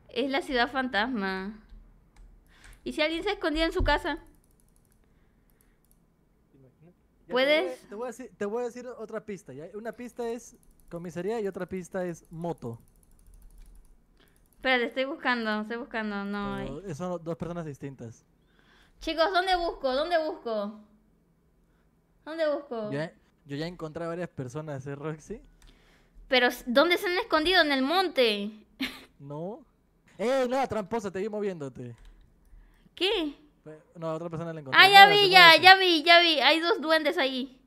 Es la ciudad fantasma. ¿Y si alguien se escondía en su casa? ¿Puedes? Te voy, a decir, otra pista. Una pista es comisaría y otra pista es moto. Espérate, estoy buscando, estoy buscando. No, hay... Son dos personas distintas. Chicos, ¿dónde busco? ¿Dónde busco? ¿Dónde busco? Yo ya encontré a varias personas, ¿eh, Roxy? Pero, ¿dónde se han escondido? En el monte. No. ¡Eh, no, tramposa! Te vi moviéndote. ¿Qué? No, otra persona la encontró. Ah, ya vi, ya, ya vi, ya vi. Hay dos duendes ahí.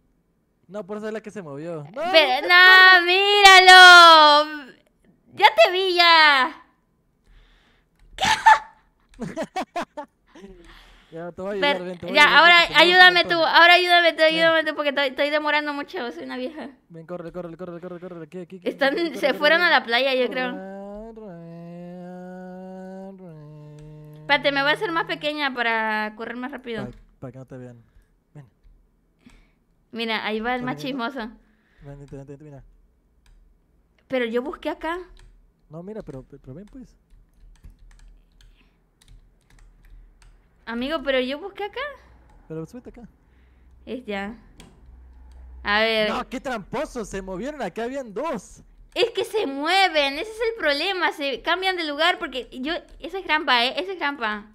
No, por eso es la que se movió. ¡No! no, míralo. Ya te vi, ya. <laughs> Ya, ahora ayúdame tú, ahora ayúdame tú, ayúdame tú, porque estoy, demorando mucho, soy una vieja. Ven, corre, corre, corre, corre, corre. Aquí, aquí, Están, se fueron a la playa, yo creo. Espérate, me voy a hacer más pequeña para correr más rápido. Para, que no te vean. Ven. Mira, ahí va el más chismoso. Ven, ven, mira. Pero yo busqué acá. No, mira, pero, pero ven pues. Amigo, pero yo busqué acá. Pero subete acá. Es ya. A ver. No, qué tramposo se movieron, acá habían dos. Es que se mueven, ese es el problema, se cambian de lugar porque yo... Esa es trampa, ¿eh? Esa es trampa.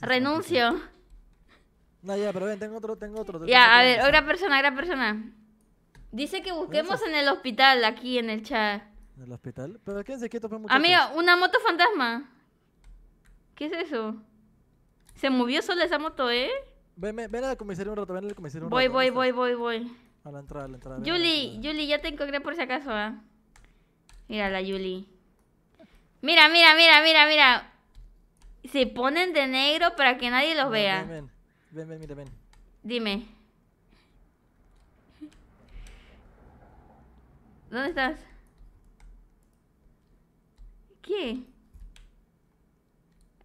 Renuncio. No, ya, pero ven, tengo otro, tengo otro. ya, a ver, otra persona. otra persona. Dice que busquemos en el hospital, aquí en el chat. ¿En el hospital? Pero quédense quietos, pues, Amigo, una moto fantasma. ¿Qué es eso? Se movió solo esa moto, ¿eh? Ven, ven, a la comisaría un rato, ven a la un voy, rato. Voy, voy, voy, voy, voy. A la entrada, a la entrada. Yuli, Yuli, ya te encontré por si acaso, ¿eh? Mírala, Yuli. Mira, mira, mira, mira, mira. Se ponen de negro para que nadie los vea. Ven, ven, ven, ven, mira, ven. Dime. ¿Dónde estás? ¿Qué?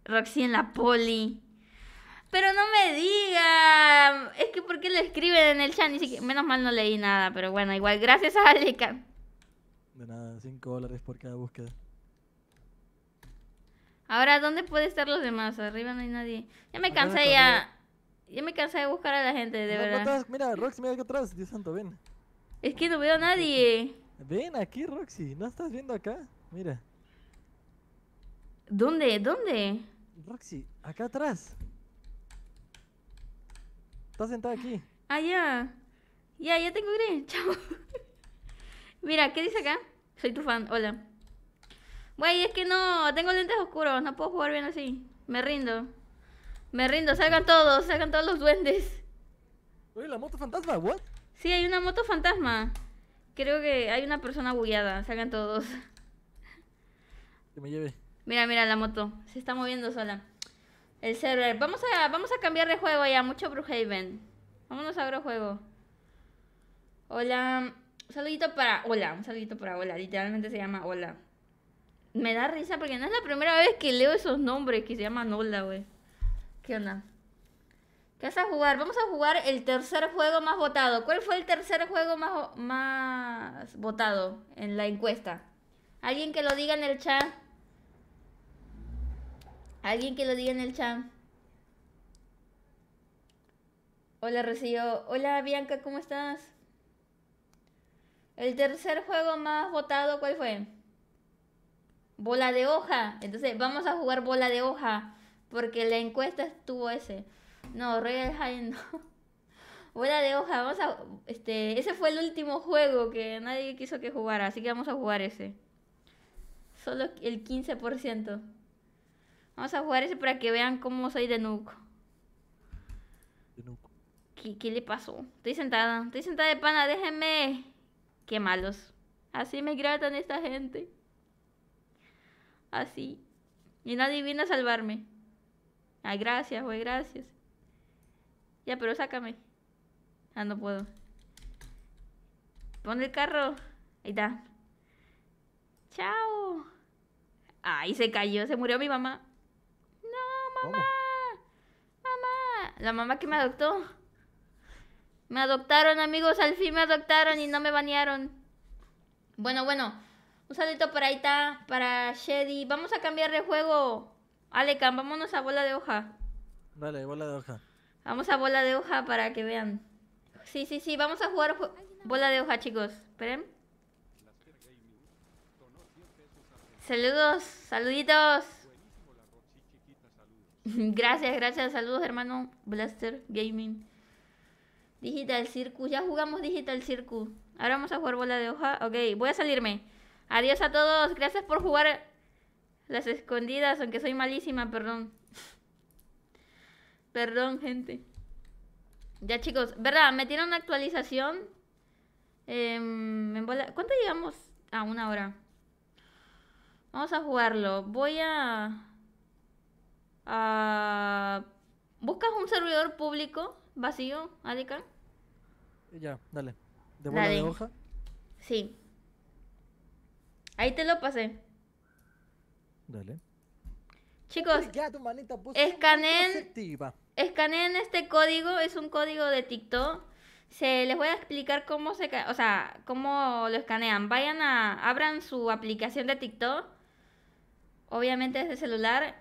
Roxy en la poli. Pero no me diga. Es que porque lo escriben en el chat? Ni siquiera... Menos mal no leí nada, pero bueno, igual. Gracias a Aleca De nada, 5 dólares por cada búsqueda. Ahora, ¿dónde pueden estar los demás? Arriba no hay nadie. Ya me cansé ya. Ya me cansé de buscar a la gente, de verdad. Mira, Roxy, mira acá atrás, Dios santo, ven. Es que no veo a nadie. Ven aquí, Roxy. ¿No estás viendo acá? Mira. ¿Dónde? ¿Dónde? Roxy, acá atrás. Estás sentada aquí. Ah, Ya, ya ya tengo gris <laughs> chavo. Mira, ¿qué dice acá? Soy tu fan. Hola. Güey, es que no. Tengo lentes oscuros. No puedo jugar bien así. Me rindo. Me rindo. Salgan todos. Salgan todos los duendes. Oye, la moto fantasma. ¿What? Sí, hay una moto fantasma. Creo que hay una persona bugueada. Salgan todos. Que me lleve. Mira, mira la moto. Se está moviendo sola. El server. Vamos a, vamos a cambiar de juego ya. Mucho Brookhaven. Vámonos a otro juego. Hola. Un saludito para Hola. Un saludito para Hola. Literalmente se llama Hola. Me da risa porque no es la primera vez que leo esos nombres que se llaman Hola, güey. ¿Qué onda? ¿Qué vas a jugar? Vamos a jugar el tercer juego más votado. ¿Cuál fue el tercer juego más, más votado en la encuesta? Alguien que lo diga en el chat. Alguien que lo diga en el chat. Hola Rocío. Hola Bianca, ¿cómo estás? El tercer juego más votado, ¿cuál fue? Bola de hoja. Entonces vamos a jugar bola de hoja. Porque la encuesta estuvo ese. No, Royal High no. <laughs> Bola de hoja, vamos a. Este, ese fue el último juego que nadie quiso que jugara, así que vamos a jugar ese. Solo el 15%. Vamos a jugar ese para que vean cómo soy de nuco. ¿Qué, le pasó? Estoy sentada, estoy sentada de pana, déjenme. Qué malos. Así me gratan esta gente. Así. Y nadie viene a salvarme. Ay, ah, gracias, güey, gracias. Ya, pero sácame. Ah, no puedo. Pon el carro. Ahí está. Chao. Ay, se cayó, se murió mi mamá mamá. Mamá. La mamá que me adoptó. Me adoptaron, amigos. Al fin me adoptaron y no me banearon. Bueno, bueno. Un saludito para está para Shady. Vamos a cambiar de juego. Alecan, vámonos a bola de hoja. Dale, bola de hoja. Vamos a bola de hoja para que vean. Sí, sí, sí, vamos a jugar bola de hoja, chicos. Esperen. Saludos, saluditos. <laughs> Gracias, gracias. Saludos, hermano Blaster Gaming. Digital Circus. Ya jugamos Digital Circus. Ahora vamos a jugar bola de hoja. Ok, voy a salirme. Adiós a todos. Gracias por jugar las escondidas, aunque soy malísima, perdón. <laughs> perdón, gente. Ya, chicos. ¿Verdad? me Metieron una actualización. Em, ¿Cuánto llegamos? A ah, una hora. Vamos a jugarlo. Voy a... Ah, ¿Buscas un servidor público vacío, Adican? Ya, dale. ¿De bola de hoja? Sí. Ahí te lo pasé. Dale. Chicos, escaneen, escaneen este código, es un código de TikTok. Se les voy a explicar cómo se, o sea, cómo lo escanean. Vayan a, abran su aplicación de TikTok, obviamente desde celular,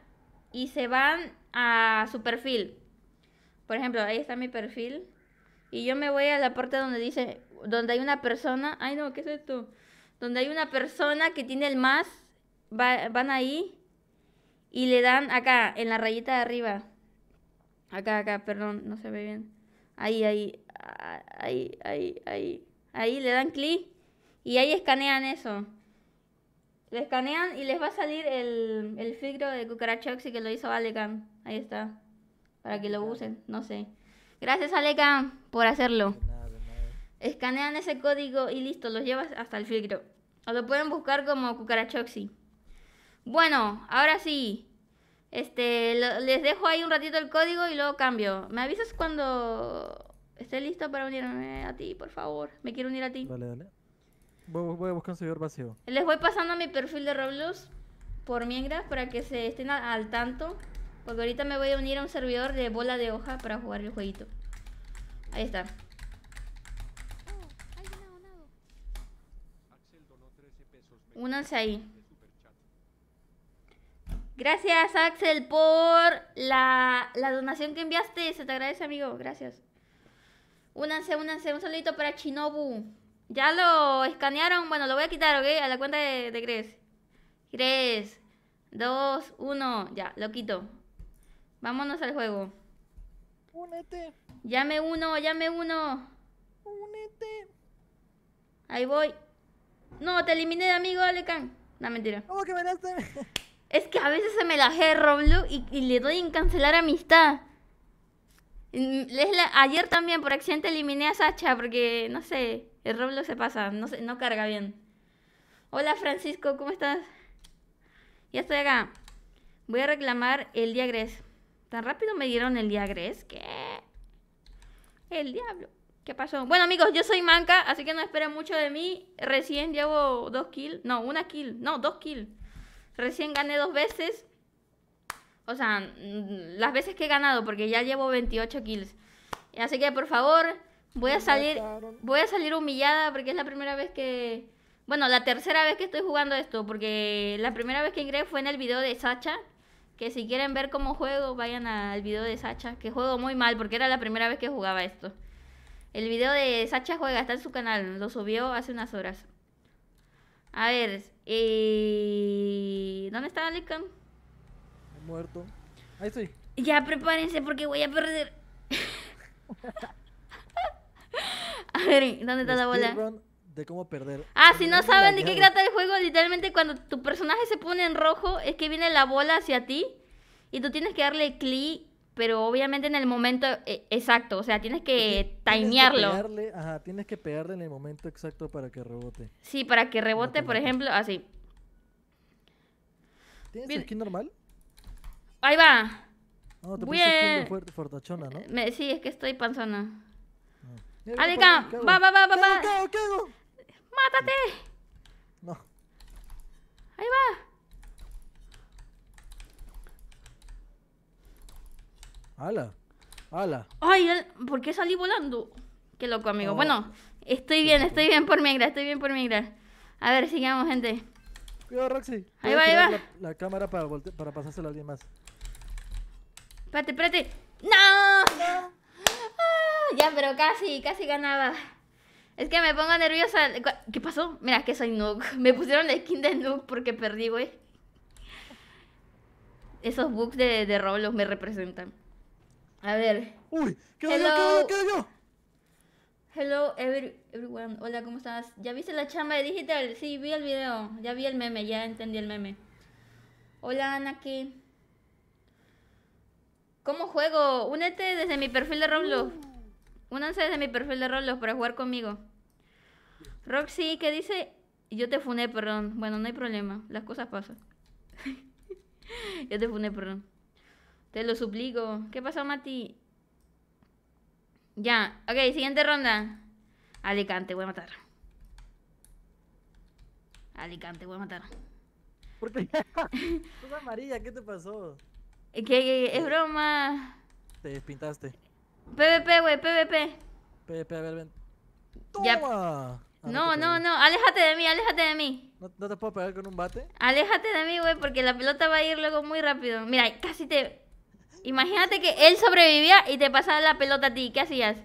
y se van a su perfil. Por ejemplo, ahí está mi perfil. Y yo me voy a la parte donde dice, donde hay una persona, ay no, ¿qué es esto? Donde hay una persona que tiene el más, van ahí y le dan acá, en la rayita de arriba. Acá, acá, perdón, no se ve bien. Ahí, ahí, ahí, ahí, ahí. Ahí le dan clic y ahí escanean eso. Le escanean y les va a salir el, filtro de Cucarachoxi que lo hizo Alecan, Ahí está. Para que lo usen, no sé. Gracias Alecan por hacerlo. Escanean ese código y listo, los llevas hasta el filtro. O lo pueden buscar como Cucarachoxi. Bueno, ahora sí. Este, les dejo ahí un ratito el código y luego cambio. ¿Me avisas cuando esté listo para unirme a ti, por favor? Me quiero unir a ti. dale voy, a buscar un servidor vacío. Les voy pasando mi perfil de Roblox por mientras para que se estén al tanto. Porque ahorita me voy a unir a un servidor de bola de hoja para jugar el jueguito. Ahí está. Únanse ahí. Gracias, Axel, por la, la, donación que enviaste. Se te agradece, amigo. Gracias. Únanse, únanse. Un saludito para Chinobu. Ya lo escanearon. Bueno, lo voy a quitar, ¿ok? A la cuenta de, Cres, Cres, Dos, uno. Ya, lo quito. Vámonos al juego. Únete. Llame uno, llame uno. Únete. Ahí voy. No, te eliminé, de amigo, Alecán. No, mentira. ¿Cómo que me das? Es que a veces se me laje Roblox y, y, le doy en cancelar amistad. Mm, ayer también por accidente eliminé a Sacha porque, no sé, el Roblox se pasa, no, se, no carga bien. Hola Francisco, ¿cómo estás? Ya estoy acá. Voy a reclamar el diagres. ¿Tan rápido me dieron el diagres? ¿Qué? El diablo. ¿Qué pasó? Bueno, amigos, yo soy Manca, así que no esperen mucho de mí. Recién llevo dos kills. No, una kill. No, dos kills. Recién gané dos veces. O sea, mm, las veces que he ganado, porque ya llevo 28 kills. Así que, por favor, Voy a salir, voy a salir humillada porque es la primera vez que, bueno, la tercera vez que estoy jugando esto, porque la primera vez que ingresé fue en el video de Sacha, que si quieren ver cómo juego, vayan al video de Sacha, que juego muy mal porque era la primera vez que jugaba esto. El video de Sacha juega está en su canal, lo subió hace unas horas. A ver, eh, ¿dónde está Alicam? Muerto. Ahí estoy. Ya prepárense porque voy a perder. <laughs> <laughs> A ver, ¿dónde está la bola? De cómo perder. Ah, si no saben de qué trata el juego, literalmente cuando tu personaje se pone en rojo, es que viene la bola hacia ti y tú tienes que darle clic, pero obviamente en el momento e, exacto, o sea, tienes que timearlo. Tienes que pegarle, en el momento exacto para que rebote. Sí, para que rebote, por ejemplo, así. ¿Tienes Bien. skin normal? Ahí va. No, te Bien. Fuerte, fortachona, ¿no? sí, es que estoy panzona. Aleca, va, va, va, va, va. ¿Qué hago? ¿Qué hago? ¡Mátate! No. Ahí va. ¡Hala! ¡Hala! ¡Ay! ¿Por qué salí volando? Qué loco, amigo. Bueno, estoy bien, estoy bien por migra, estoy bien por migrar. A ver, sigamos, gente. Cuidado, Roxy. Ahí va, ahí va. La, cámara para, para pasársela a alguien más. Espérate, espérate. ¡No! no ya, pero casi, casi ganaba. Es que me pongo nerviosa. ¿Qué pasó? Mira, que soy Nook. <laughs> Me pusieron la skin de Nook porque perdí, güey. Esos bugs de, de Roblox me representan. A ver. Uy, ¡Qué Hello. qué Hello everyone. Hola, ¿cómo estás? ¿Ya viste la chamba de digital? Sí, vi el video. Ya vi el meme, ya entendí el meme. Hola, qué ¿Cómo juego? Únete desde mi perfil de Roblox. Mm. Únanse desde mi perfil de rollo para jugar conmigo. Roxy, ¿qué dice? Yo te funé, perdón. Bueno, no hay problema. Las cosas pasan. <laughs> Yo te funé, perdón. Te lo suplico. ¿Qué pasó, Mati? Ya. Ok, siguiente ronda. Alicante, voy a matar. Alicante, voy a matar. ¿Por qué? <laughs> amarilla, ¿qué te pasó? Que es broma. Te despintaste. PvP, güey, PvP. PvP, a ver, ven. ¡Toma! no, no, no, aléjate de mí, aléjate de mí. ¿No, te puedo pegar con un bate? Aléjate de mí, güey, porque la pelota va a ir luego muy rápido. Mira, casi te... Imagínate que él sobrevivía y te pasaba la pelota a ti. ¿Qué hacías?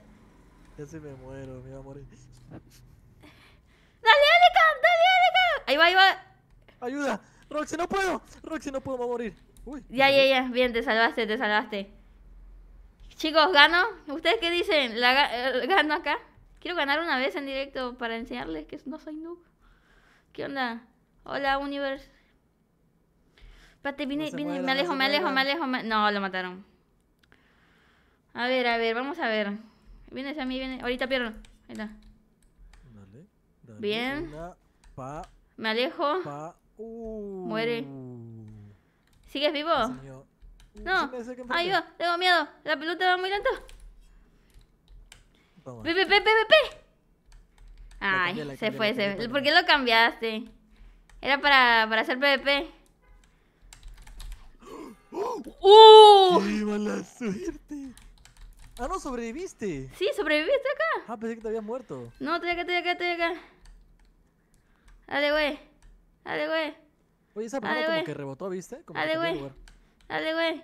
Casi me muero, me iba a morir. ¡Dale, Alicam! ¡Dale, Alicam! Ahí va, ahí va. ¡Ayuda! ¡Roxy, no puedo! ¡Roxy, no puedo, me a morir! Uy, ya, ya, ya. Bien, te salvaste, te salvaste. Chicos, ¿gano? ¿Ustedes qué dicen? ¿La, eh, ¿Gano acá? Quiero ganar una vez en directo para enseñarles que no soy noob. ¿Qué onda? Hola, universe. Espérate, vine, vine, me alejo, me alejo, me alejo, No, lo mataron. A ver, a ver, vamos a ver. Vienes a mí, viene. Ahorita pierdo. Ahí está. Bien. me alejo. Uh. Muere. ¿Sigues vivo? No, ahí va, tengo miedo. La pelota va muy lento. PVP, PVP. Ay, se fue, se ¿Por qué lo cambiaste? Era para, para hacer PvP. <gasps> ¡Uh! ¡Qué mala suerte! Ah, no, sobreviviste. Sí, sobreviviste acá. Ah, pensé que te habías muerto. No, estoy acá, estoy acá, estoy acá. Dale, güey. Dale, güey. Oye, esa pelota como que rebotó, ¿viste? Como Dale, güey. Dale, güey.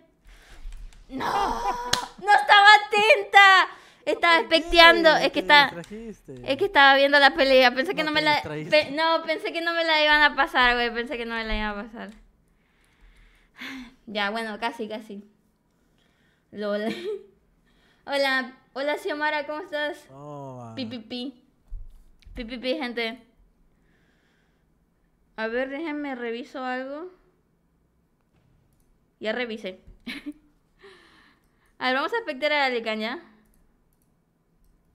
No, no estaba atenta. Estaba especteando, es que estaba es que estaba viendo la pelea, pensé que no, me la no, pensé que no me la iban a pasar, güey, pensé que no me la iban a pasar. Ya, bueno, casi, casi. LOL. <laughs> hola, hola Xiomara, ¿cómo estás? Pipipi. Pipipi, gente. A ver, déjenme reviso algo. Ya revisé. a ver, vamos a afectar a Alecán, ya.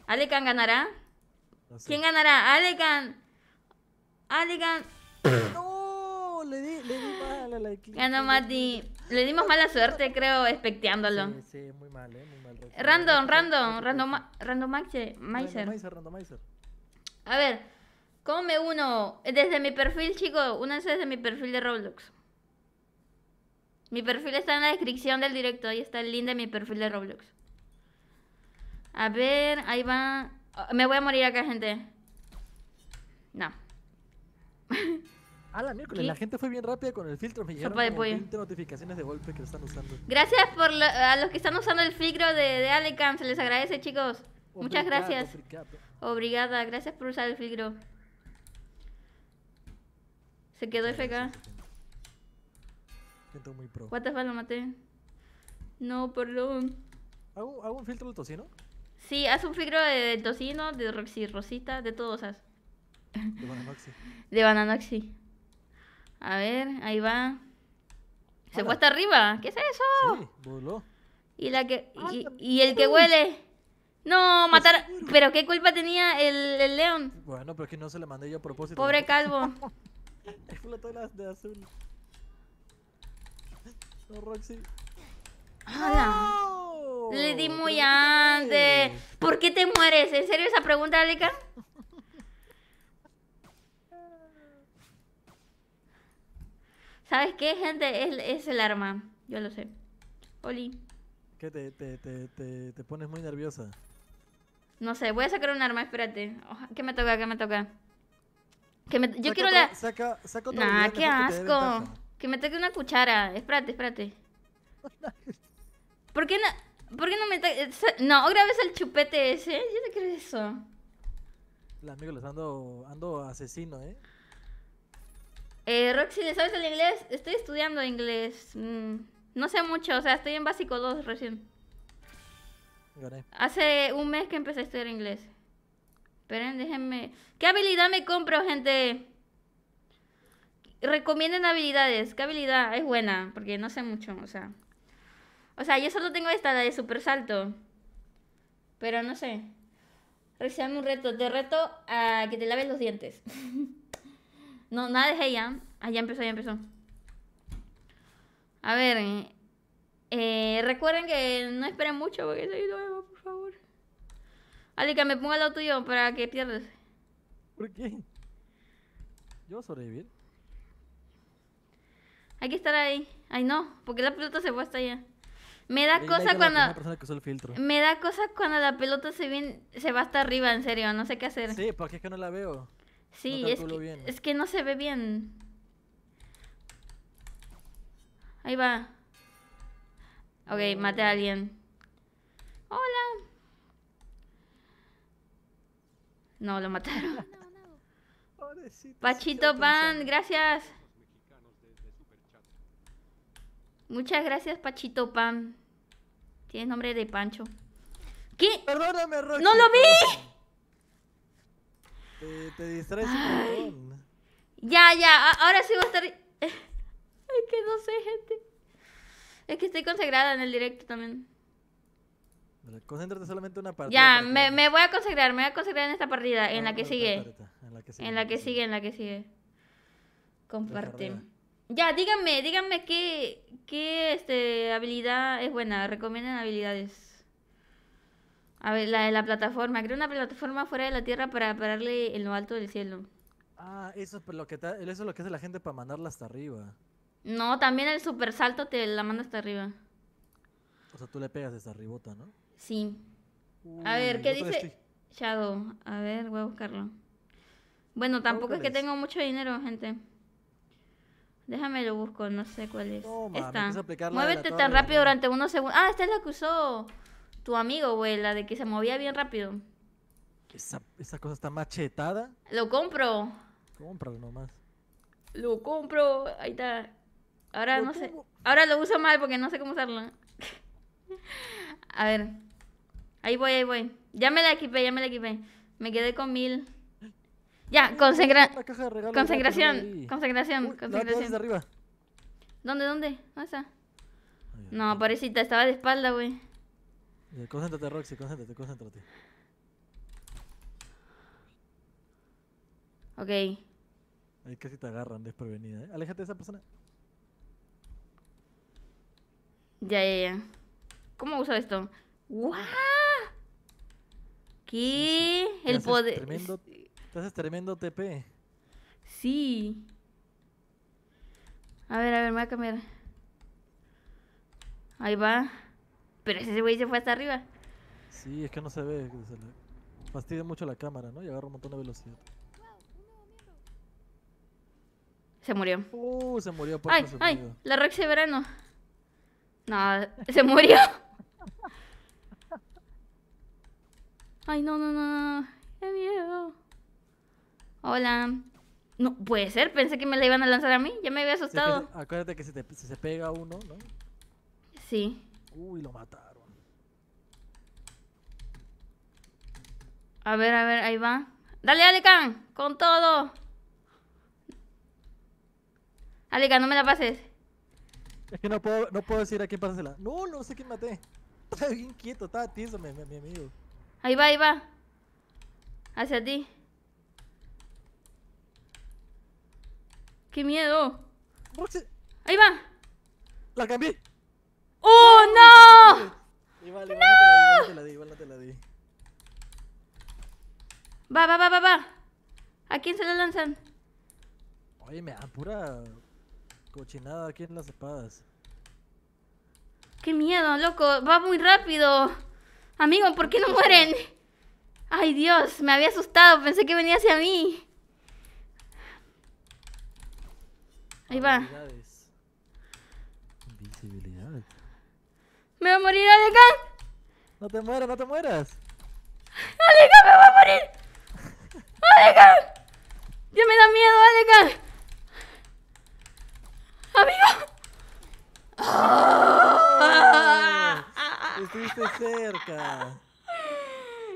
¿Alekan ganará? ¿Quién ganará? Alecan ¡Alekan! <coughs> ¡No! Le di, le mal a la Le dimos mala suerte, creo, especteándolo. Sí, muy mal, eh. Muy mal. Random, random, random, randomizer. Randomizer, A ver, ¿cómo me uno? Desde mi perfil, chicos. únanse desde mi perfil de Roblox. Mi perfil está en la descripción del directo. Ahí está el link de mi perfil de Roblox. A ver, ahí va. Oh, me voy a morir acá, gente. No. A la miércoles, la gente fue bien rápida con el filtro. Me llegaron de notificaciones de golpe que están usando. Gracias por a los que están usando el filtro de, Alecam. Se les agradece, chicos. Muchas gracias. Obrigada. Gracias por usar el filtro. Se quedó FK. ¿Cuántas muy pro. What the lo maté. No, perdón. ¿Hago, un filtro de tocino? Sí, haz un filtro de tocino, de Rosita, de todos haz. De Bananoxi. <laughs> De Bananoxi. A ver, ahí va. Se fue hasta arriba. ¿Qué es eso? Sí, voló. Y, la que, y, el que huele. No, matar. ¿Pero qué culpa tenía el, león? Bueno, pero es que no se le mandé yo a propósito. Pobre calvo. es <laughs> de azul. Roxy. Le di muy antes. ¿Por qué te mueres? ¿En serio esa pregunta, Aleca? <laughs> ¿Sabes qué, gente? Es, el arma. Yo lo sé. Oli. ¿Qué te, pones muy nerviosa? No sé, voy a sacar un arma, espérate. ¿Qué me toca? ¿Qué me toca? Yo quiero la... Saca, nah, qué asco. Que me toque una cuchara. Espérate, espérate. ¿Por qué no, ¿por qué no me No, grabes el chupete ese. Yo te creo eso. Los amigos, ando, ando asesino, ¿eh? Eh, Roxy, sabes el inglés? Estoy estudiando inglés. Mm, no sé mucho, o sea, estoy en básico 2 recién. Hace un mes que empecé a estudiar inglés. Esperen, déjenme. ¿Qué habilidad me compro, gente? recomienden habilidades. ¿Qué habilidad es buena? Porque no sé mucho, o sea. O sea, yo solo tengo esta, la de super salto. Pero no sé. Recibame un reto. Te reto a que te laves los dientes. <laughs> no, nada de ella. ¿ah? ah, ya empezó, ya empezó. A ver. Eh, recuerden que no esperen mucho porque soy nueva, por favor. que me ponga lo tuyo para que pierdas. ¿Por qué? ¿Yo sobrevivir? Hay que estar ahí. Ay, no, porque la pelota se va hasta allá. Me da cosa cuando. Me da cosa cuando la pelota se, bien, se va hasta arriba, en serio, no sé qué hacer. Sí, porque es que no la veo. Sí, es, que, no se ve bien. Ahí va. Ok, eh. mate maté a alguien. Hola. No, lo mataron. <laughs> Pachito Pan, gracias. Muchas gracias, Pachito Pan. Tienes nombre de Pancho. ¿Qué? Perdóname, Rocky. ¡No lo vi! Te, distraes Ya, ya. Ahora sí va a estar... Es <laughs> que no sé, gente. Es que estoy consagrada en el directo también. Concéntrate solamente en una partida. Ya, me, voy a consagrar, me voy a consagrar en esta partida, en, ah, la que sigue. en la que sigue. En la que sigue, en la que sigue. Comparte. Ya, díganme, díganme qué, qué este, habilidad es buena. recomienden habilidades. A ver, la de la plataforma. Creo una plataforma fuera de la Tierra para pararle en lo alto del cielo. Ah, eso es lo que, eso lo que hace la gente para mandarla hasta arriba. No, también el super salto te la manda hasta arriba. O sea, tú le pegas desde arribota, ¿no? Sí. a ver, ¿qué dice Shadow? A ver, voy a buscarlo. Bueno, tampoco es que tengo mucho dinero, gente. Déjame lo busco, no sé cuál es. Muévete tan rápido durante unos segundos. Ah, esta es la que usó tu amigo, güey, la de que se movía bien rápido. Esa, cosa está machetada. Lo compro. Cómpralo nomás. Lo compro. Ahí está. Ahora no sé. Ahora lo uso mal porque no sé cómo usarlo. <laughs> A ver. Ahí voy, ahí voy. Ya me la equipé, ya me la equipé. Me quedé con mil. Ya, Concentración, consagración. Consagración. consagración. dónde? ¿Dónde está? No, parecita, estaba de espalda, güey. Eh, concéntrate, Roxy, concéntrate, concéntrate. Ok. Ahí casi te agarran desprevenida. ¿eh? Aléjate de esa persona. Ya, ya, ya. ¿Cómo uso esto? ¡Guau! ¿Qué? El poder. <laughs> Te tremendo TP. Sí. A ver, a ver, me voy a cambiar. Ahí va. Pero ese güey se fue hasta arriba. Sí, es que no se ve. fastidia mucho la cámara, ¿no? Y agarra un montón de velocidad. Se murió. Uh, se murió por Ay, ay, La Rex Roxy Verano. No, se murió. <laughs> ay, no, no, no. Qué miedo. Hola. No, puede ser, pensé que me la iban a lanzar a mí, ya me había asustado. acuérdate que se, se, pega uno, ¿no? Sí. Uy, lo mataron. A ver, a ver, ahí va. Dale, Alecan, con todo. Alecan, no me la pases. Es que no puedo, no puedo decir a quién pasásela. No, no sé quién maté. <laughs> Estaba bien quieto, estaba tieso mi amigo. Ahí va, ahí va. Hacia ti. ¡Qué miedo! ¡Ahí va! ¡La cambié! ¡Oh, no! no. Va, va, va, va, va. ¿A quién se la lanzan? Oye, me da pura cochinada aquí en las espadas. ¡Qué miedo, loco! ¡Va muy rápido! Amigo, ¿por qué no mueren? ¡Ay, Dios! Me había asustado. Pensé que venía hacia mí. Ahí va. Invisibilidad. Me va a morir, Alejandro. No te mueras, no te mueras. Aleca, me va a morir. Aleca. Ya me da miedo, Aleca. Amigo. estuviste cerca.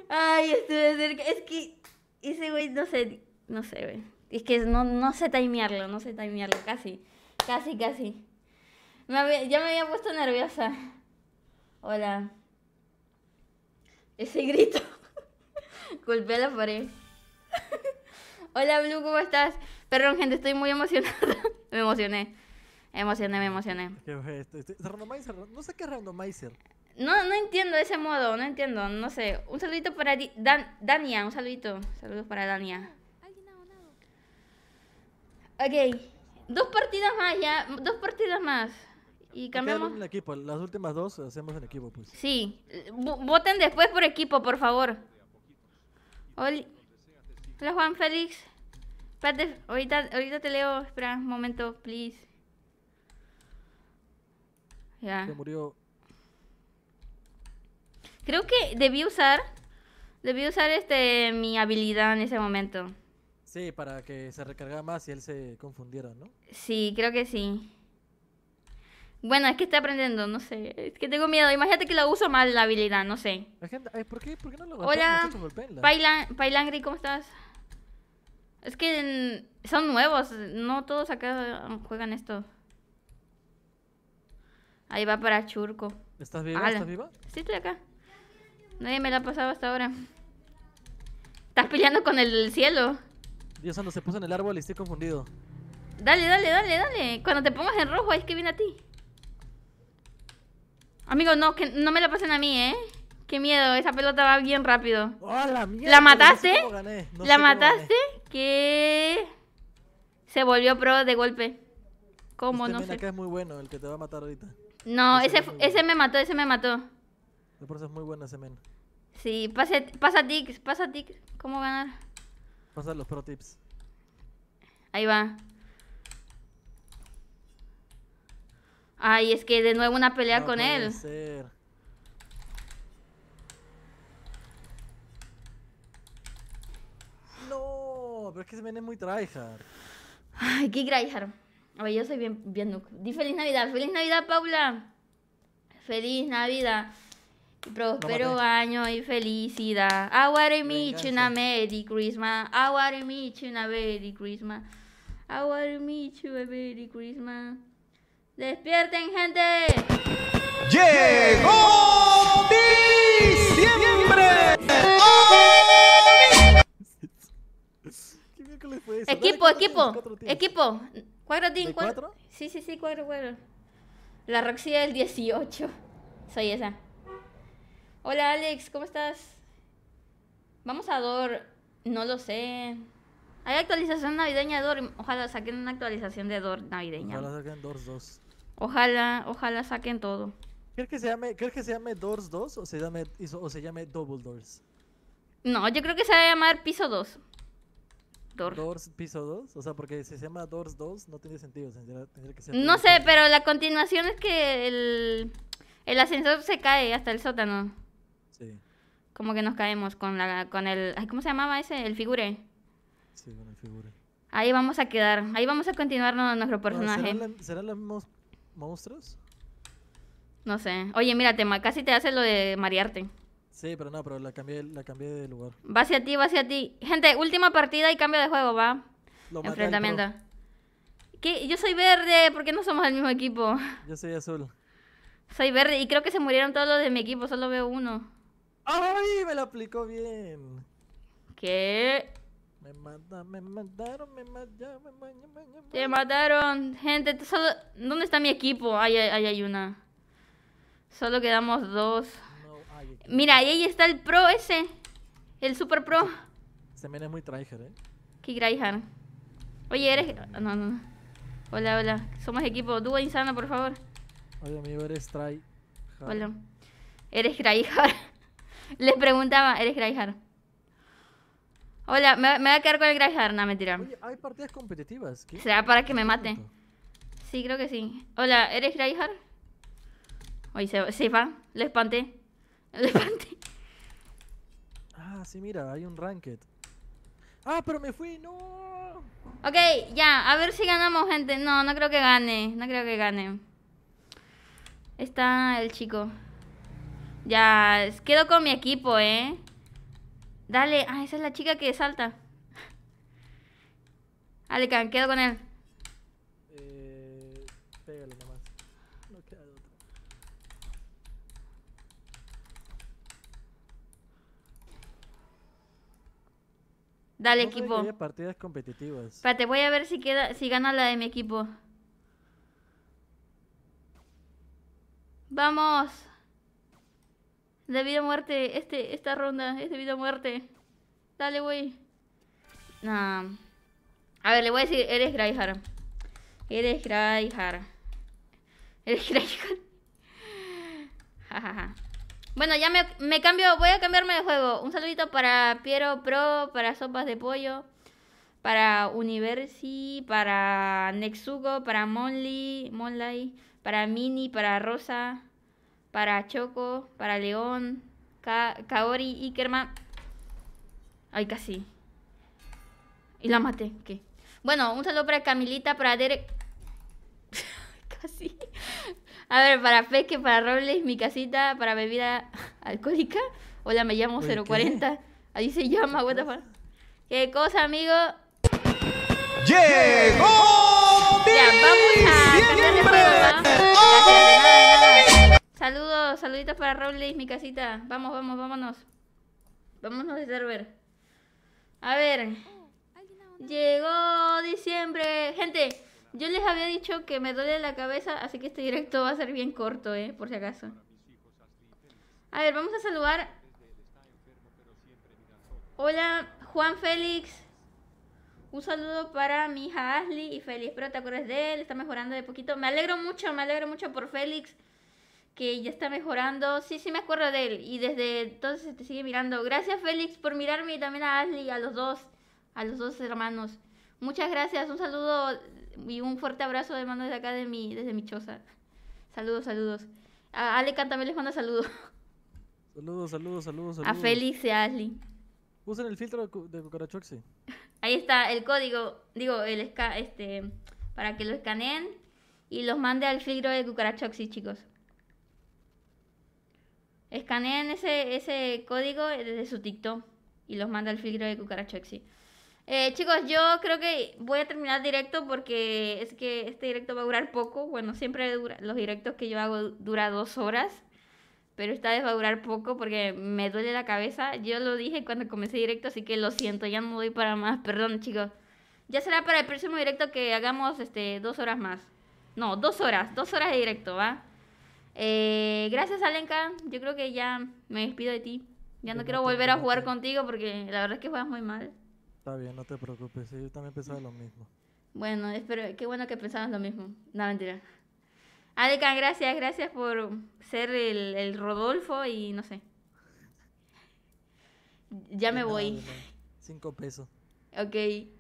Ay, estuve cerca. Es que ese güey, no sé, no sé, güey. Es que no, no sé timearlo, no sé timearlo, casi. Casi, casi. Me ya me había puesto nerviosa. Hola. Ese grito. <laughs> Golpea la pared. <laughs> Hola, Blue, ¿cómo estás? Perdón, gente, estoy muy emocionada. <laughs> me emocioné. Me emocioné, me emocioné. ¿Qué esto? Randomizer, no sé qué es randomizer. No, no entiendo ese modo, no entiendo, no sé. Un saludito para Dan Dania, un saludito. Saludos para Dania. Ok, dos partidas más ya, dos partidas más. Y cambiamos. equipo, las últimas dos hacemos en equipo, pues. Sí, eh, voten después por equipo, por favor. Hola Juan Félix. ahorita, ahorita te leo, espera un momento, please. Ya. murió. Creo que debí usar, debí usar este mi habilidad en ese momento. Sí, para que se recargara más y él se confundiera, ¿no? Sí, creo que sí. Bueno, es que está aprendiendo, no sé. Es que tengo miedo. Imagínate que lo uso mal la habilidad, no sé. ¿por, qué, no lo Hola, Pailangri, ¿cómo estás? Es que son nuevos. No todos acá juegan esto. Ahí va para Churco. ¿Estás vivo? Sí, estoy acá. Nadie me la ha pasado hasta ahora. Estás peleando con el cielo. Dios cuando se puso en el árbol y estoy confundido. Dale, dale, dale, dale. Cuando te pongas en rojo es que viene a ti. Amigo, no, que no me la pasen a mí, ¿eh? Qué miedo, esa pelota va bien rápido. Oh, la, la, mataste? ¿La mataste? qué se volvió pro de golpe. ¿Cómo? Este no sé. Acá es muy bueno, el que te va a matar ahorita. No, ese, me mató, ese me mató. Por eso es muy bueno ese Sí, pase, pasa tics, pasa tics. ¿Cómo ganar? pasar los pro tips. Ahí va. Ay, es que de nuevo una pelea con él. No, pero es que se viene muy tryhard. Ay, qué tryhard. A ver, yo soy bien, bien Di feliz Navidad, feliz Navidad, Paula. Feliz Navidad. Próspero año y felicidad. I wanna meet a Merry Christmas. I wanna meet a Merry Christmas. I wanna meet a Merry Christmas. ¡Despierten, gente! ¡Llegó diciembre! Equipo, Equipo, equipo, cuatro, team, Cuatro? Sí, sí, sí, cuatro, cuatro. La Roxy del 18. Soy esa. Hola Alex, ¿cómo estás? Vamos a Dor, no lo sé. Hay actualización navideña de Dor, ojalá saquen una actualización de Dor navideña. Ojalá saquen Doors 2. Ojalá, ojalá saquen todo. ¿Crees que se llame, ¿crees que se llame Doors 2 o se llame, o Double Doors? No, yo creo que se va a llamar Piso 2. Doors Piso 2, o sea, porque si se llama Doors 2 no tiene sentido, No sé, pero la continuación es que el, el ascensor se cae hasta el sótano. Como que nos caemos con la con el ¿cómo se llamaba ese? El figure. Sí, con el figure. Ahí vamos a quedar, ahí vamos a continuar nuestro personaje. ¿Serán, los monstruos? No sé. Oye, mira, te, casi te hace lo de marearte. Sí, pero no, pero la cambié, la cambié de lugar. Va hacia ti, va hacia ti. Gente, última partida y cambio de juego, va. Enfrentamiento. Yo soy verde, ¿por qué no somos el mismo equipo? Yo soy azul. Soy verde y creo que se murieron todos los de mi equipo, solo veo uno. ¡Ay! Me lo aplicó bien. ¿Qué? Me mataron, me mataron, me mataron, me mataron. Te mataron. Gente, solo... ¿dónde está mi equipo? Ahí, ahí hay una. Solo quedamos dos. Mira, ahí está el pro ese. El super pro. Se men es muy tryhard, eh. ¿Qué tryhard? Oye, eres... No, no, no. Hola, hola. Somos equipo. Dúo Insana, por favor. Oye, amigo, eres tryhard. Hola. Eres tryhard. Les preguntaba, ¿eres Greyhard? Hola, me, me, voy a quedar con el Greyhard, no, mentira. Oye, hay partidas competitivas. ¿Qué? Será para que me mate. Sí, creo que sí. Hola, ¿eres Greyhard? Oye, se, se va, Le espanté. Ah, sí, mira, hay un ranked. Ah, pero me fui, no. Ok, ya, a ver si ganamos, gente. No, no creo que gane, no creo que gane. Está el chico. Ya, quedo con mi equipo, ¿eh? Dale, ah, esa es la chica que salta. alecan quedo con él. Eh, Dale, equipo. partidas competitivas. Espérate, voy a ver si queda, si gana la de mi equipo. Vamos. De vida a muerte, este, esta ronda es de vida a muerte. Dale, güey. A ver, le voy a decir, eres Grayhar. Eres Grayhar. Eres Grayhar. <laughs> Bueno, ya me, cambio, voy a cambiarme de juego. Un saludito para Piero Pro, para Sopas de Pollo, para Universi, para Nexugo, para Monly, para Mini, para Rosa, para Choco, para León, Kaori, y Ikerman. Ay, casi. Y la maté, ¿qué? Bueno, un saludo para Camilita, para Derek. <laughs> casi. A ver, para Peque, para Robles, mi casita, para bebida alcohólica. Hola, me llamo 040. Ahí se llama, what ¿Qué cosa, amigo? ¡Llegó! Ya, vamos a Saludos, saluditos para Robles, mi casita. Vamos, vamos, vámonos. Vámonos de server. A ver. Llegó diciembre. Gente, yo les había dicho que me duele la cabeza, así que este directo va a ser bien corto, eh, por si acaso. A ver, vamos a saludar. Hola, Juan Félix. Un saludo para mi hija Ashley y Félix. Espero te acuerdes de él, está mejorando de poquito. Me alegro mucho, me alegro mucho por Félix que ya está mejorando. Sí, sí me acuerdo de él. Y desde entonces te sigue mirando. Gracias, Félix, por mirarme y también a Ashley, a los dos, a los dos hermanos. Muchas gracias, un saludo y un fuerte abrazo de mano desde acá, de mi, desde mi choza. Saludos, saludos. A Ale también les manda saludos. Saludos, saludos, saludos, A Félix y a Ashley. Usen el filtro de Cucarachoxi. Ahí está el código, digo, el este, para que lo escaneen y los mande al filtro de Cucarachoxi, chicos. Escanean ese, ese código eh, desde su TikTok y los manda al filtro de Cucarachoxi. Eh, chicos, yo creo que voy a terminar directo porque es que este directo va a durar poco. Bueno, siempre los directos que yo hago dura dos horas, pero esta vez va a durar poco porque me duele la cabeza. Yo lo dije cuando comencé directo, así que lo siento, ya no doy para más. Perdón, chicos. Ya será para el próximo directo que hagamos este, dos horas más. No, dos horas, dos horas de directo, ¿va? Eh, gracias, Alenka. Yo creo que ya me despido de ti. Ya no, quiero volver a jugar contigo porque la verdad es que juegas muy mal. Está bien, no te preocupes. Yo también pensaba lo mismo. Bueno, espero, qué bueno que pensabas lo mismo. No, mentira. Alenka, gracias, gracias por ser el, Rodolfo y no sé. Ya me voy. Cinco pesos. Ok,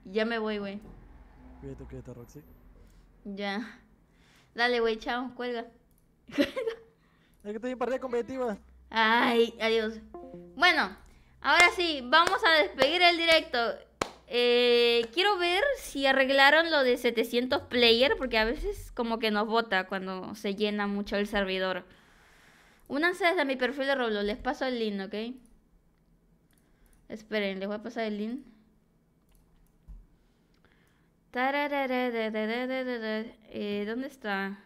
ya me voy, güey. Cuídate, cuídate, Roxy. Ya. Dale, güey, chao, cuelga. <laughs> es que estoy en partida competitiva. Ay, adiós. Bueno, ahora sí, vamos a despedir el directo. Eh, quiero ver si arreglaron lo de 700 player, porque a veces como que nos bota cuando se llena mucho el servidor. Únanse desde mi perfil de Roblox, les paso el link, ¿ok? Esperen, les voy a pasar el link. ¿Dónde está?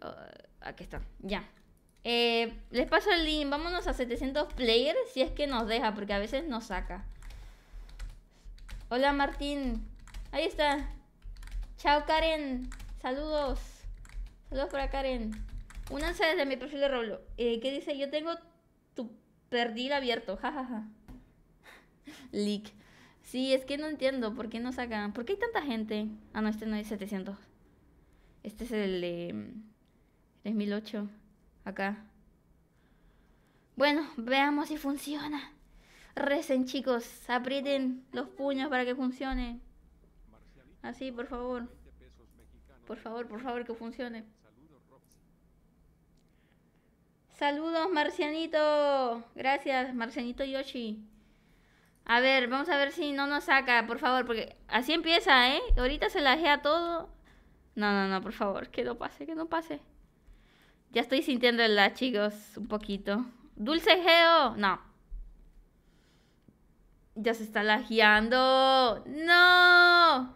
Ah, aquí está, ya. Eh, les paso el link, vámonos a 700 players si es que nos deja, porque a veces nos saca. Hola Martín, ahí está. Chao Karen, saludos. Saludos para Karen. Únanse desde mi perfil de Roblo. Eh, ¿Qué dice? Yo tengo tu perdil abierto, jajaja. Ja, ja. <laughs> Leak. Sí, es que no entiendo por qué no sacan. ¿Por qué hay tanta gente? Ah, no, este no es 700. Este es el de. Mm, ocho, Acá. Bueno, veamos si funciona. Recen, chicos. Aprieten los puños para que funcione. Así, por favor. Por favor, por favor, que funcione. Saludos, Marcianito. Gracias, Marcianito Yoshi. A ver, vamos a ver si no nos saca, por favor, porque así empieza, ¿eh? Ahorita se lajea todo. No, no, no, por favor, que no pase, que no pase. Ya estoy sintiendo el chicos, un poquito. Dulce Geo, no. Ya se está lajeando. No.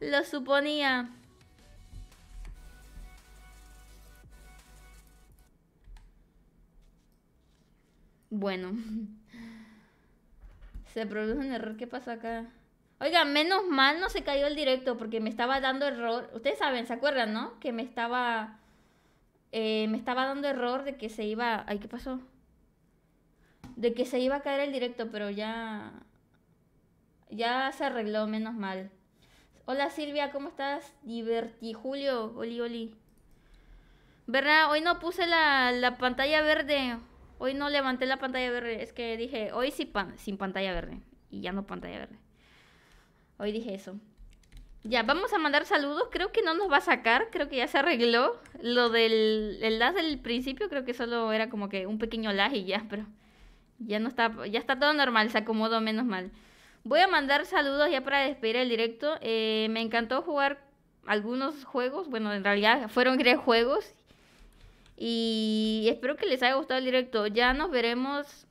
Lo suponía. Bueno. <laughs> Se produce un error. ¿Qué pasa acá? Oiga, menos mal no se cayó el directo porque me estaba dando error. Ustedes saben, ¿se acuerdan, no? Que me estaba. Eh, me estaba dando error de que se iba. Ay, ¿qué pasó? De que se iba a caer el directo, pero ya. Ya se arregló, menos mal. Hola Silvia, ¿cómo estás? Divertí, Julio. Oli, oli. ¿Verdad? Hoy no puse la, la pantalla verde. Hoy no levanté la pantalla verde. Es que dije, hoy sí sin pantalla verde. Y ya no pantalla verde. Hoy dije eso. Ya, vamos a mandar saludos. Creo que no nos va a sacar. Creo que ya se arregló. Lo del el las del principio, creo que solo era como que un pequeño last y ya, pero ya no está, ya está todo normal. Se acomodó menos mal. Voy a mandar saludos ya para despedir el directo. Eh, me encantó jugar algunos juegos. Bueno, en realidad fueron <laughs> tres juegos. Y espero que les haya gustado el directo. Ya nos veremos.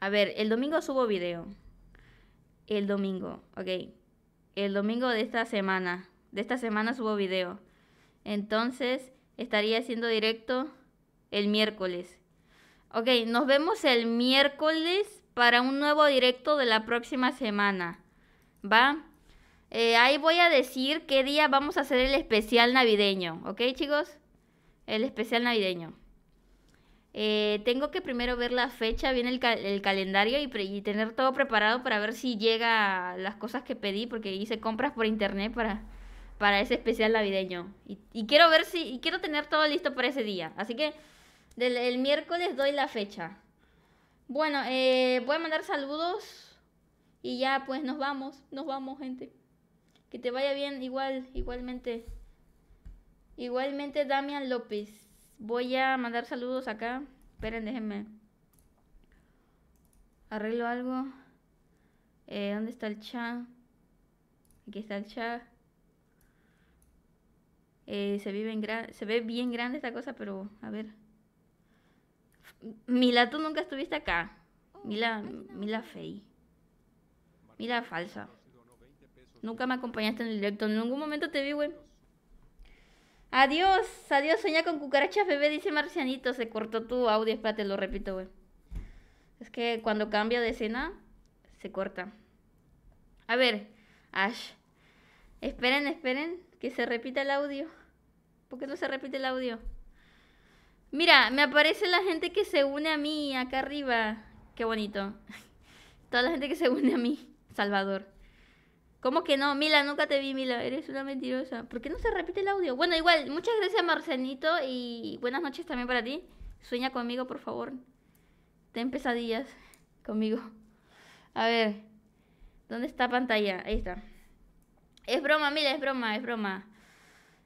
A ver, el domingo subo video el domingo, ok. El domingo de esta semana. De esta semana subo video. Entonces, estaría haciendo directo el miércoles. Ok, nos vemos el miércoles para un nuevo directo de la próxima semana. ¿Va? Eh, ahí voy a decir qué día vamos a hacer el especial navideño. ¿Ok, chicos? El especial navideño. Eh, tengo que primero ver la fecha, bien el, calendario y, tener todo preparado para ver si llega las cosas que pedí, porque hice compras por internet para, para ese especial navideño. Y, quiero ver si, quiero tener todo listo para ese día. Así que el miércoles doy la fecha. Bueno, eh, voy a mandar saludos y ya pues nos vamos, nos vamos gente. Que te vaya bien igual, igualmente. Igualmente damián López. Voy a mandar saludos acá. Esperen, déjenme. Arreglo algo. Eh, ¿Dónde está el chat? Aquí está el chat. Eh, se, vive se ve bien grande esta cosa, pero a ver. Mila, tú nunca estuviste acá. Mila, Mila Fey. Mila falsa. Nunca me acompañaste en el directo. En ningún momento te vi, güey. Adiós, adiós, sueña con cucarachas, bebé, dice Marcianito. Se cortó tu audio, espérate, lo repito, güey. Es que cuando cambia de escena, se corta. A ver, Ash. Esperen, esperen, que se repita el audio. ¿Por qué no se repite el audio? Mira, me aparece la gente que se une a mí acá arriba. Qué bonito. <laughs> Toda la gente que se une a mí, Salvador. ¿Cómo que no? Mila, nunca te vi, Mila. Eres una mentirosa. ¿Por qué no se repite el audio? Bueno, igual, muchas gracias, Marcenito. Y buenas noches también para ti. Sueña conmigo, por favor. Ten pesadillas conmigo. A ver. ¿Dónde está pantalla? Ahí está. Es broma, Mila, es broma, es broma.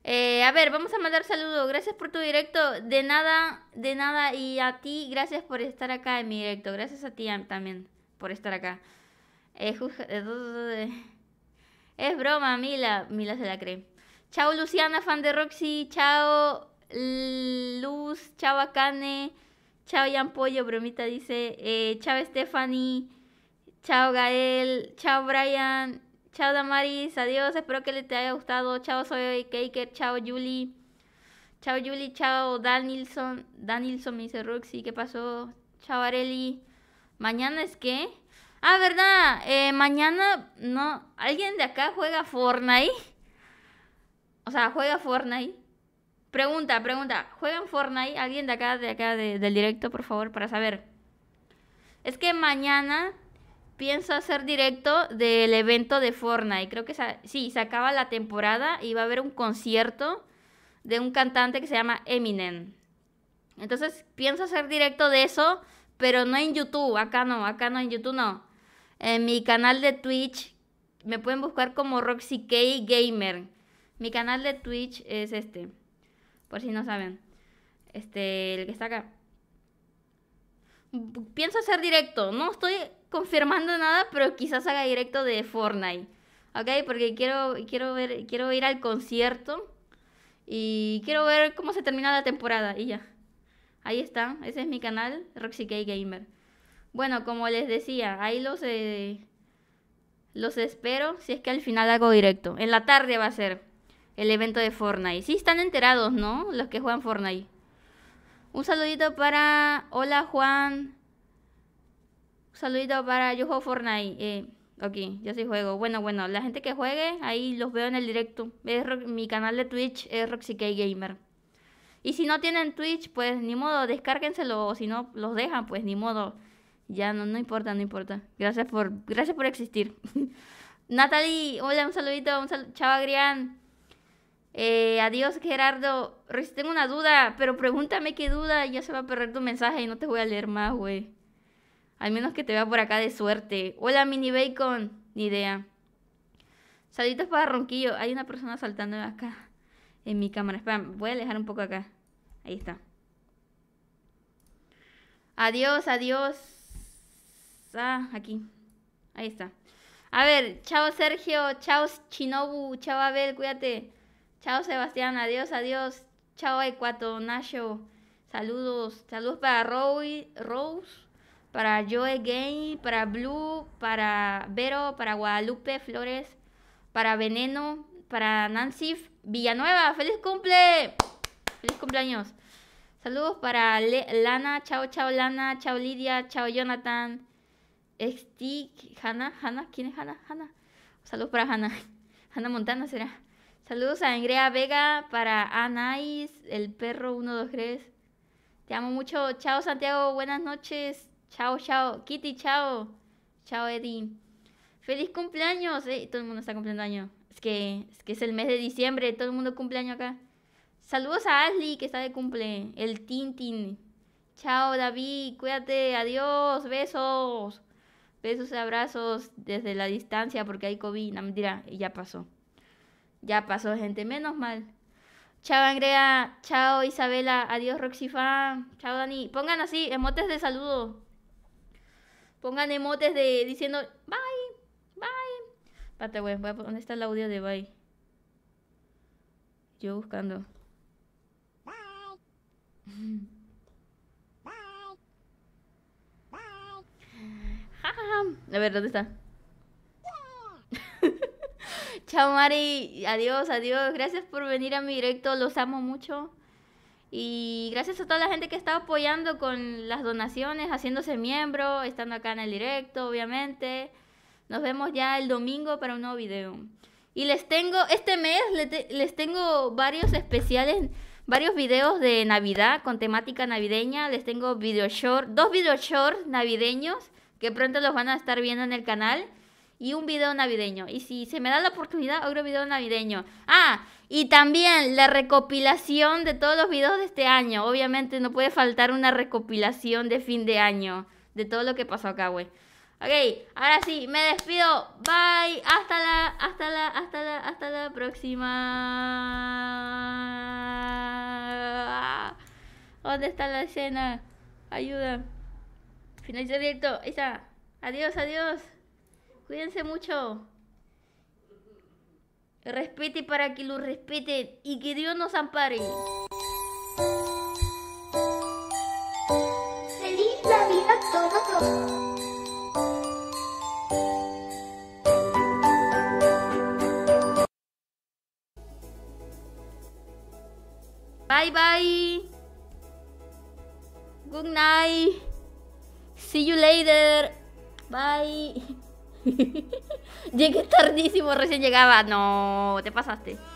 Eh, a ver, vamos a mandar saludos. Gracias por tu directo. De nada, de nada. Y a ti, gracias por estar acá en mi directo. Gracias a ti también por estar acá. Eh, eh, es broma, Mila. Mila se la cree. Chao, Luciana, fan de Roxy. Chao, Luz. Chao, Akane. Chao, Jan Pollo, bromita dice. Eh, chao, Stephanie. Chao, Gael. Chao, Brian. Chao, Damaris. Adiós. Espero que les te haya gustado. Chao, soy Kaker. Chao, Julie. Chao, Julie. Chao, Danilson. Danilson me dice Roxy. ¿Qué pasó? Chao, Areli. ¿Mañana es qué? Ah, ¿verdad? Eh, mañana, no, ¿alguien de acá juega Fortnite? O sea, ¿juega Fortnite? Pregunta, pregunta, ¿juegan Fortnite? ¿Alguien de acá, de acá, del directo, por favor, para saber? Es que mañana pienso hacer directo del evento de Fortnite. Creo que sí, se acaba la temporada y va a haber un concierto de un cantante que se llama Eminem. Entonces pienso hacer directo de eso, pero no en YouTube. Acá no, acá no, en YouTube no. En mi canal de Twitch me pueden buscar como Roxy Gamer. Mi canal de Twitch es este. Por si no saben. Este, el que está acá. Pienso hacer directo. No estoy confirmando nada, pero quizás haga directo de Fortnite. ¿Ok? Porque quiero, quiero, ver, quiero ir al concierto. Y quiero ver cómo se termina la temporada. Y ya. Ahí está. Ese es mi canal, Roxy Gamer. Bueno, como les decía, ahí los, eh, los espero si es que al final hago directo. En la tarde va a ser el evento de Fortnite. Sí están enterados, ¿no? Los que juegan Fortnite. Un saludito para... Hola Juan. Un saludito para... Yo juego Fortnite. Eh, ok, yo sí juego. Bueno, bueno, la gente que juegue, ahí los veo en el directo. mi canal de Twitch es Gamer. Y si no tienen Twitch, pues ni modo, descárguenselo. O si no los dejan, pues ni modo ya, no, no importa, no importa. Gracias por, gracias por existir. <laughs> Natalie, hola, un saludito, un Agrián Chava eh, adiós, Gerardo. Tengo una duda, pero pregúntame qué duda. Ya se va a perder tu mensaje y no te voy a leer más, güey. Al menos que te vea por acá de suerte. Hola, mini bacon. Ni idea. Saluditos para Ronquillo. Hay una persona saltando acá en mi cámara. Espera, voy a alejar un poco acá. Ahí está. Adiós, adiós. Ah, aquí. Ahí está. A ver, chao Sergio, chao Chinobu, chao Abel, cuídate. Chao Sebastián, adiós, adiós. Chao Ecuato, Nacho. Saludos, saludos para Roy, Rose, para Joe Gay, para Blue, para Vero, para Guadalupe Flores, para Veneno, para Nancy Villanueva. ¡Feliz cumple! ¡Feliz cumpleaños! Saludos para Lana, chao, chao Lana, chao Lidia, chao Jonathan stick Hanna, Hanna, ¿quién es Hanna? Hanna. Saludos para Hanna. <laughs> Hanna Montana será. Saludos a Andrea Vega, para Anais, el perro 123. Te amo mucho. Chao Santiago, buenas noches. Chao, chao. Kitty, chao. Chao Eddie. Feliz cumpleaños. Eh, todo el mundo está cumpliendo año. Es que, es el mes de diciembre, todo el mundo cumpleaños acá. Saludos a Ashley, que está de cumple. El Tintin. Chao David, cuídate. Adiós, besos. Besos, abrazos desde la distancia porque hay COVID. No, mentira, ya pasó. Ya pasó, gente. Menos mal. Chao, Andrea. Chao, Isabela. Adiós, Fan. Chao, Dani. Pongan así emotes de saludo. Pongan emotes de diciendo bye, bye. Pate, güey. ¿Dónde está el audio de bye? Yo buscando. Bye. <laughs> A ver, ¿dónde está? <laughs> Chao Mari, adiós, adiós. Gracias por venir a mi directo, los amo mucho. Y gracias a toda la gente que está apoyando con las donaciones, haciéndose miembro, estando acá en el directo, obviamente. Nos vemos ya el domingo para un nuevo video. Y les tengo, este mes les tengo varios especiales, varios videos de Navidad con temática navideña. Les tengo video short, dos video shorts navideños que pronto los van a estar viendo en el canal. Y un video navideño. Y si se me da la oportunidad, otro video navideño. Ah, y también la recopilación de todos los videos de este año. Obviamente no puede faltar una recopilación de fin de año. De todo lo que pasó acá, güey. Ok, ahora sí, me despido. Bye. Hasta la, hasta la, hasta la, hasta la próxima. ¿Dónde está la escena? Ayuda de directo. está. Adiós, adiós. Cuídense mucho. Respete para que lo respeten y que Dios nos ampare. ¡Feliz a todos! Bye bye. Good night. See you later. Bye. <laughs> Llegué tardísimo, recién llegaba. No, te pasaste.